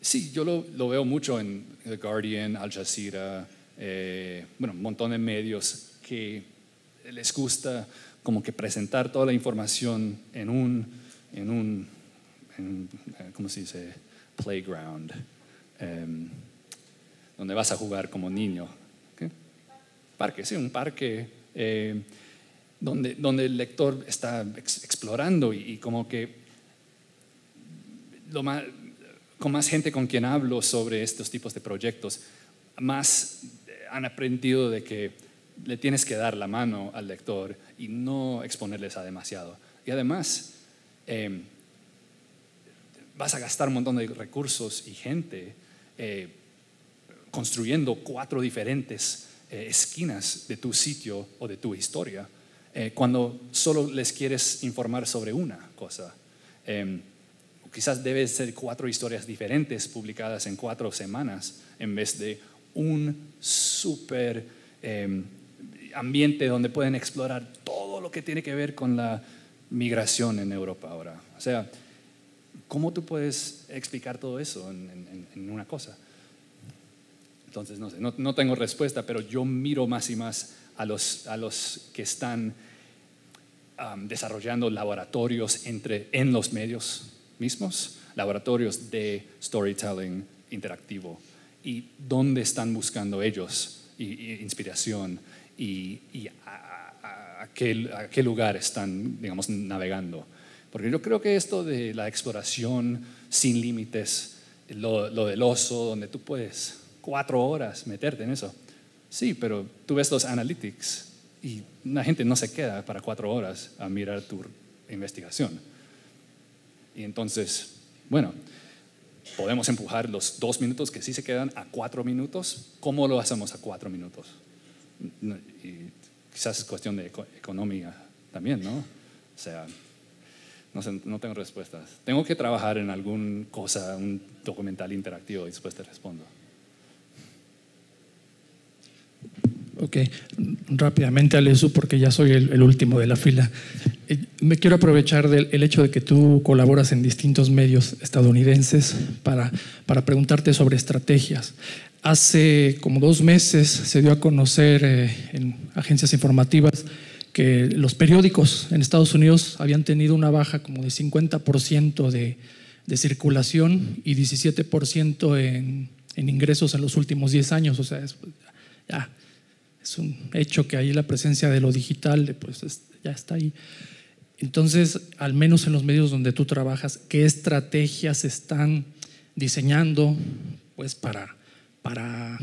Speaker 2: sí, yo lo, veo mucho en The Guardian, Al Jazeera, eh, bueno, un montón de medios que les gusta como que presentar toda la información en un, en un, eh, ¿cómo se dice? Playground, em, donde vas a jugar como niño. Parque, sí, un parque em, donde, el lector está explorando y, como que con más gente con quien hablo sobre estos tipos de proyectos, más han aprendido de que le tienes que dar la mano al lector y no exponerles a demasiado. Y además, em, vas a gastar un montón de recursos y gente eh, construyendo cuatro diferentes eh, esquinas de tu sitio o de tu historia, eh, cuando solo les quieres informar sobre una cosa. Em, quizás debe ser cuatro historias diferentes publicadas en cuatro semanas en vez de un súper em, ambiente donde pueden explorar todo lo que tiene que ver con la migración en Europa ahora. O sea, ¿cómo tú puedes explicar todo eso en, una cosa? Entonces, no sé, no, tengo respuesta, pero yo miro más y más a los, a los que están desarrollando laboratorios entre, en los medios mismos, laboratorios de storytelling interactivo, y dónde están buscando ellos y inspiración y, a, qué, lugar están, digamos, navegando. Porque yo creo que esto de la exploración sin límites, lo, lo del oso, donde tú puedes cuatro horas meterte en eso, sí, pero tú ves los analytics y la gente no se queda para cuatro horas a mirar tu investigación. Y entonces, bueno, podemos empujar los dos minutos que sí se quedan a cuatro minutos. ¿Cómo lo hacemos a cuatro minutos? y quizás es cuestión de económica también, ¿no? O sea, no, tengo respuestas. Tengo que trabajar en algún cosa, un documental interactivo y después te respondo.
Speaker 4: Ok, rápidamente Alesu, porque ya soy el, último de la fila. Eh, me quiero aprovechar del hecho de que tú colaboras en distintos medios estadounidenses para, para preguntarte sobre estrategias. Hace como dos meses se dio a conocer eh, en agencias informativas que los periódicos en Estados Unidos habían tenido una baja como de 50% de, circulación y 17% en, ingresos en los últimos 10 años. O sea, es, un hecho que ahí la presencia de lo digital pues, ya está ahí. Entonces, al menos en los medios donde tú trabajas, ¿qué estrategias están diseñando pues, para para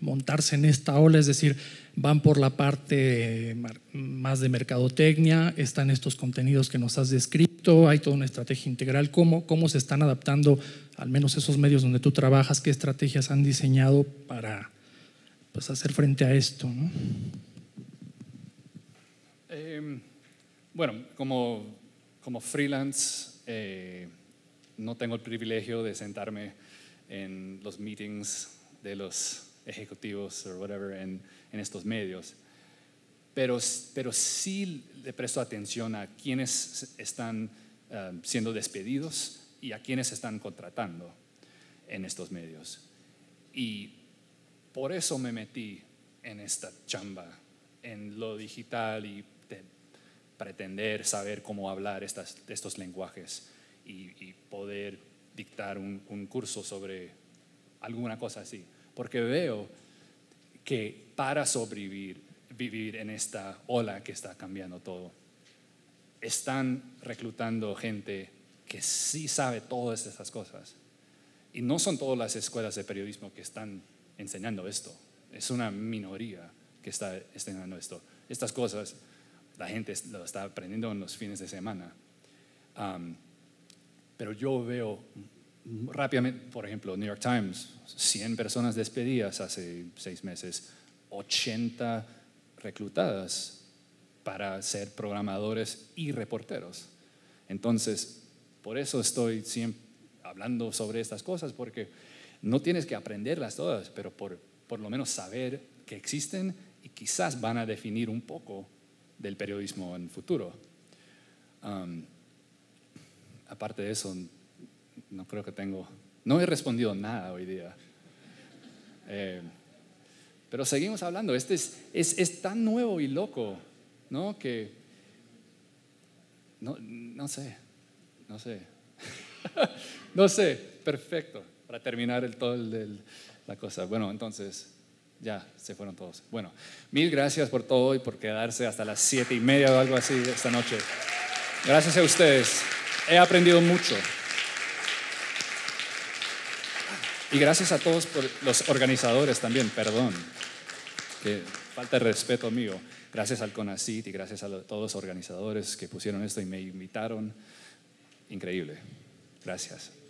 Speaker 4: montarse en esta ola, es decir, van por la parte más de mercadotecnia, están estos contenidos que nos has descrito, hay toda una estrategia integral, ¿cómo, se están adaptando, al menos esos medios donde tú trabajas, qué estrategias han diseñado para pues, hacer frente a esto?
Speaker 2: Em, bueno, como, freelance, eh, no tengo el privilegio de sentarme en los meetings de los ejecutivos o whatever en, en, estos medios. Pero, pero sí le presto atención a quienes están um, siendo despedidos y a quienes están contratando en estos medios. Y por eso me metí en esta chamba, en lo digital y pretender saber cómo hablar estos lenguajes y, poder dictar un curso sobre alguna cosa así porque veo que para sobrevivir, vivir en esta ola que está cambiando todo, están reclutando gente que sí sabe todas estas cosas. Y no son todas las escuelas de periodismo que están enseñando esto, es una minoría que está enseñando esto. Estas cosas la gente lo está aprendiendo en los fines de semana. pero yo veo rápidamente, por ejemplo, New York Times, 100 personas despedidas hace seis meses, 80 reclutadas para ser programadores y reporteros. Entonces, por eso estoy siempre hablando sobre estas cosas, porque no tienes que aprenderlas todas, pero por, lo menos saber que existen y quizás van a definir un poco del periodismo en el futuro. aparte de eso, no creo que tengo, no he respondido nada hoy día. Eh, pero seguimos hablando, este es, tan nuevo y loco, ¿no? Que no, sé, no sé, no sé, perfecto, para terminar el todo la cosa. Bueno, entonces, ya, se fueron todos. Bueno, mil gracias por todo y por quedarse hasta las siete y media o algo así esta noche. Gracias a ustedes. He aprendido mucho. Y gracias a todos los organizadores también, perdón, que falta de respeto mío. Gracias al CONACIT y gracias a todos los organizadores que pusieron esto y me invitaron. Increíble. Gracias.